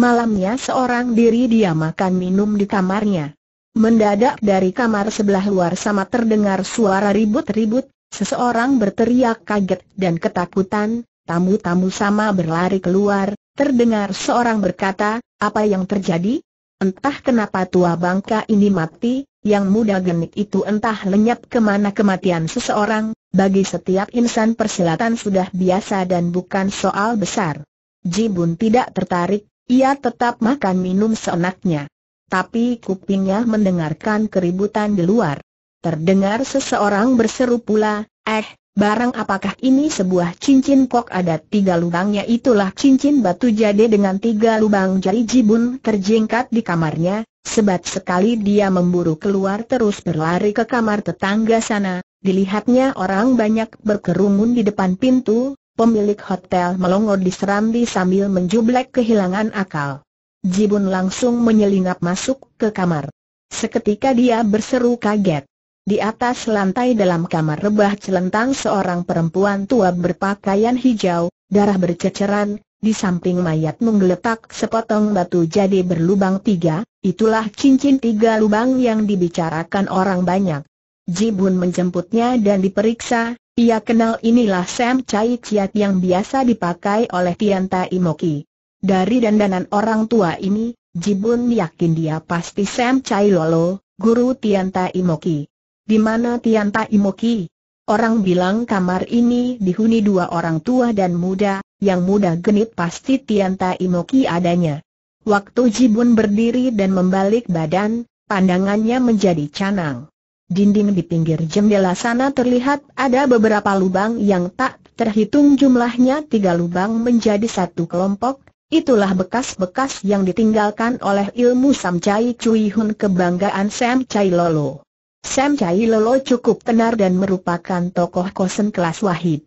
S1: Malamnya seorang diri dia makan minum di kamarnya. Mendadak dari kamar sebelah luar sama terdengar suara ribut-ribut, seseorang berteriak kaget dan ketakutan, tamu-tamu sama berlari keluar, terdengar seorang berkata, apa yang terjadi? Entah kenapa tua bangka ini mati, yang muda genik itu entah lenyap kemana kematian seseorang, bagi setiap insan persilatan sudah biasa dan bukan soal besar. Jibun tidak tertarik ia tetap makan minum seenaknya. Tapi kupingnya mendengarkan keributan di luar. Terdengar seseorang berseru pula, eh, barang apakah ini sebuah cincin kok ada tiga lubangnya itulah cincin batu jade dengan tiga lubang jari jibun terjingkat di kamarnya, sebab sekali dia memburu keluar terus berlari ke kamar tetangga sana, dilihatnya orang banyak berkerumun di depan pintu, pemilik hotel melongo serambi sambil menjublek kehilangan akal. Jibun langsung menyelinap masuk ke kamar. Seketika dia berseru kaget. Di atas lantai dalam kamar rebah celentang seorang perempuan tua berpakaian hijau, darah berceceran, di samping mayat menggeletak sepotong batu jadi berlubang tiga, itulah cincin tiga lubang yang dibicarakan orang banyak. Jibun menjemputnya dan diperiksa, ia kenal inilah Sam Chai Chiat yang biasa dipakai oleh Tian Tianta Imoki. Dari dandanan orang tua ini, Jibun yakin dia pasti Sam Chai Lolo, guru Tian Tianta Imoki. Di mana Tian Tianta Imoki? Orang bilang kamar ini dihuni dua orang tua dan muda, yang muda genit pasti Tian Tianta Imoki adanya. Waktu Jibun berdiri dan membalik badan, pandangannya menjadi canang. Dinding di pinggir jendela sana terlihat ada beberapa lubang yang tak terhitung jumlahnya tiga lubang menjadi satu kelompok, itulah bekas-bekas yang ditinggalkan oleh ilmu Sam Chai Cui Hun kebanggaan Sam Chai Lolo. Sam Chai Lolo cukup tenar dan merupakan tokoh kosen kelas wahid.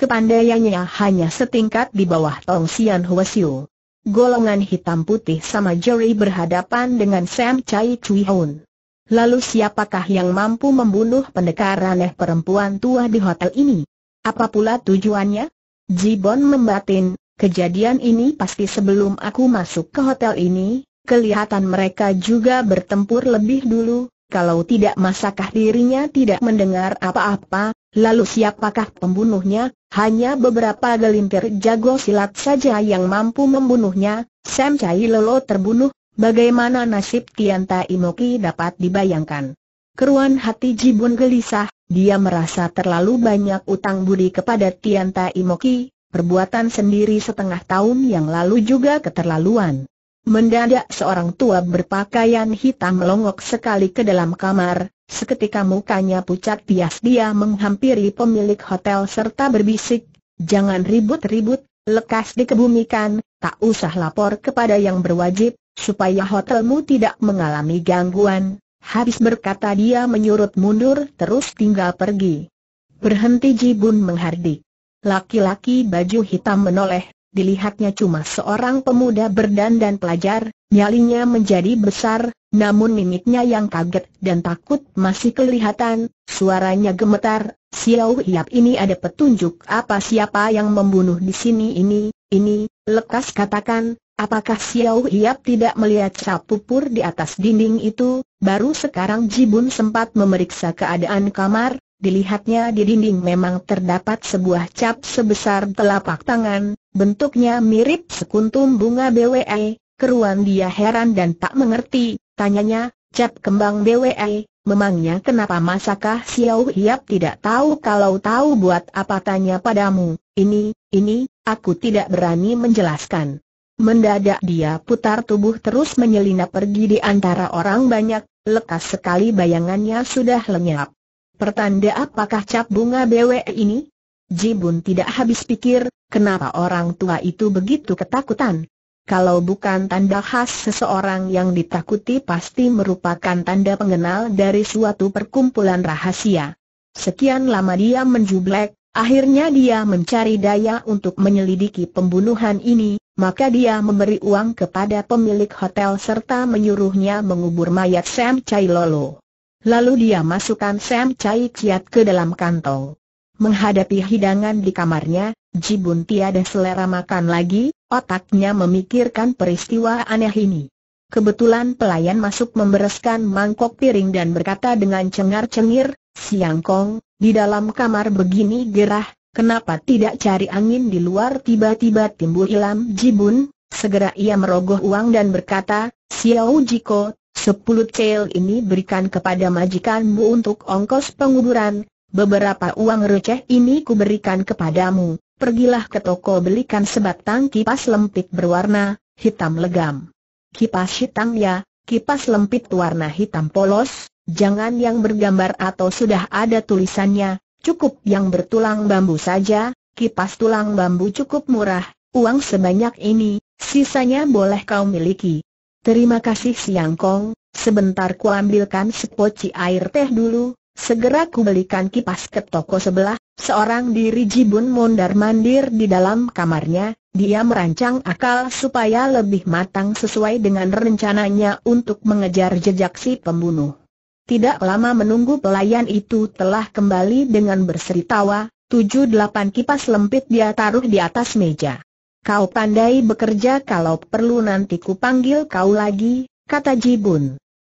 S1: Kepandaiannya hanya setingkat di bawah Tong Sian Huasiu. Golongan hitam putih sama Jerry berhadapan dengan Sam Chai Cui Hun. Lalu siapakah yang mampu membunuh pendekar aneh perempuan tua di hotel ini? Apa pula tujuannya? Jibon membatin, kejadian ini pasti sebelum aku masuk ke hotel ini, kelihatan mereka juga bertempur lebih dulu, kalau tidak masakah dirinya tidak mendengar apa-apa, lalu siapakah pembunuhnya? Hanya beberapa gelintir jago silat saja yang mampu membunuhnya, Sam Chai Lolo terbunuh Bagaimana nasib Tianta Imoki dapat dibayangkan. Keruan hati Jibun gelisah, dia merasa terlalu banyak utang budi kepada Tianta Imoki, perbuatan sendiri setengah tahun yang lalu juga keterlaluan. Mendadak seorang tua berpakaian hitam melongok sekali ke dalam kamar, seketika mukanya pucat bias dia menghampiri pemilik hotel serta berbisik, jangan ribut-ribut, lekas dikebumikan, tak usah lapor kepada yang berwajib, supaya hotelmu tidak mengalami gangguan. Habis berkata dia menyurut mundur terus tinggal pergi. Berhenti Jibun menghardik. Laki-laki baju hitam menoleh, dilihatnya cuma seorang pemuda berdandan pelajar, nyalinya menjadi besar, namun mimiknya yang kaget dan takut masih kelihatan, suaranya gemetar, Xiao Yap ini ada petunjuk apa siapa yang membunuh di sini ini, ini, lekas katakan, apakah Xiao Yap tidak melihat cap pupur di atas dinding itu, baru sekarang Jibun sempat memeriksa keadaan kamar, dilihatnya di dinding memang terdapat sebuah cap sebesar telapak tangan, bentuknya mirip sekuntum bunga BWE, keruan dia heran dan tak mengerti, tanyanya, cap kembang BWE, Memangnya kenapa masakah Xiao Hiap tidak tahu kalau tahu buat apa tanya padamu, ini, ini, aku tidak berani menjelaskan. Mendadak dia putar tubuh terus menyelinap pergi di antara orang banyak, lekas sekali bayangannya sudah lenyap. Pertanda apakah cap bunga BW ini? Jibun tidak habis pikir, kenapa orang tua itu begitu ketakutan? Kalau bukan tanda khas seseorang yang ditakuti pasti merupakan tanda pengenal dari suatu perkumpulan rahasia. Sekian lama dia menjublek, akhirnya dia mencari daya untuk menyelidiki pembunuhan ini, maka dia memberi uang kepada pemilik hotel serta menyuruhnya mengubur mayat Sam Chai Lolo. Lalu dia masukkan Sam Chai Chiat ke dalam kantong. Menghadapi hidangan di kamarnya, Jibun tiada selera makan lagi, Otaknya memikirkan peristiwa aneh ini. Kebetulan pelayan masuk membereskan mangkok piring dan berkata dengan cengar-cengir, Siang Kong, di dalam kamar begini gerah, kenapa tidak cari angin di luar tiba-tiba timbul ilam jibun? Segera ia merogoh uang dan berkata, Xiao Jiko, sepuluh cel ini berikan kepada majikanmu untuk ongkos penguburan, beberapa uang receh ini kuberikan kepadamu, pergilah ke toko belikan sebatang kipas lempit berwarna hitam legam. Kipas hitam ya, kipas lempit warna hitam polos, jangan yang bergambar atau sudah ada tulisannya, cukup yang bertulang bambu saja, kipas tulang bambu cukup murah, uang sebanyak ini, sisanya boleh kau miliki. Terima kasih Siang Kong, sebentar ku ambilkan sepoci air teh dulu, segera ku belikan kipas ke toko sebelah, Seorang diri Jibun mondar-mandir di dalam kamarnya, dia merancang akal supaya lebih matang sesuai dengan rencananya untuk mengejar jejak si pembunuh. Tidak lama menunggu pelayan itu telah kembali dengan berseri tawa, tujuh delapan kipas lempit dia taruh di atas meja. Kau pandai bekerja kalau perlu nanti ku panggil kau lagi, kata Jibun.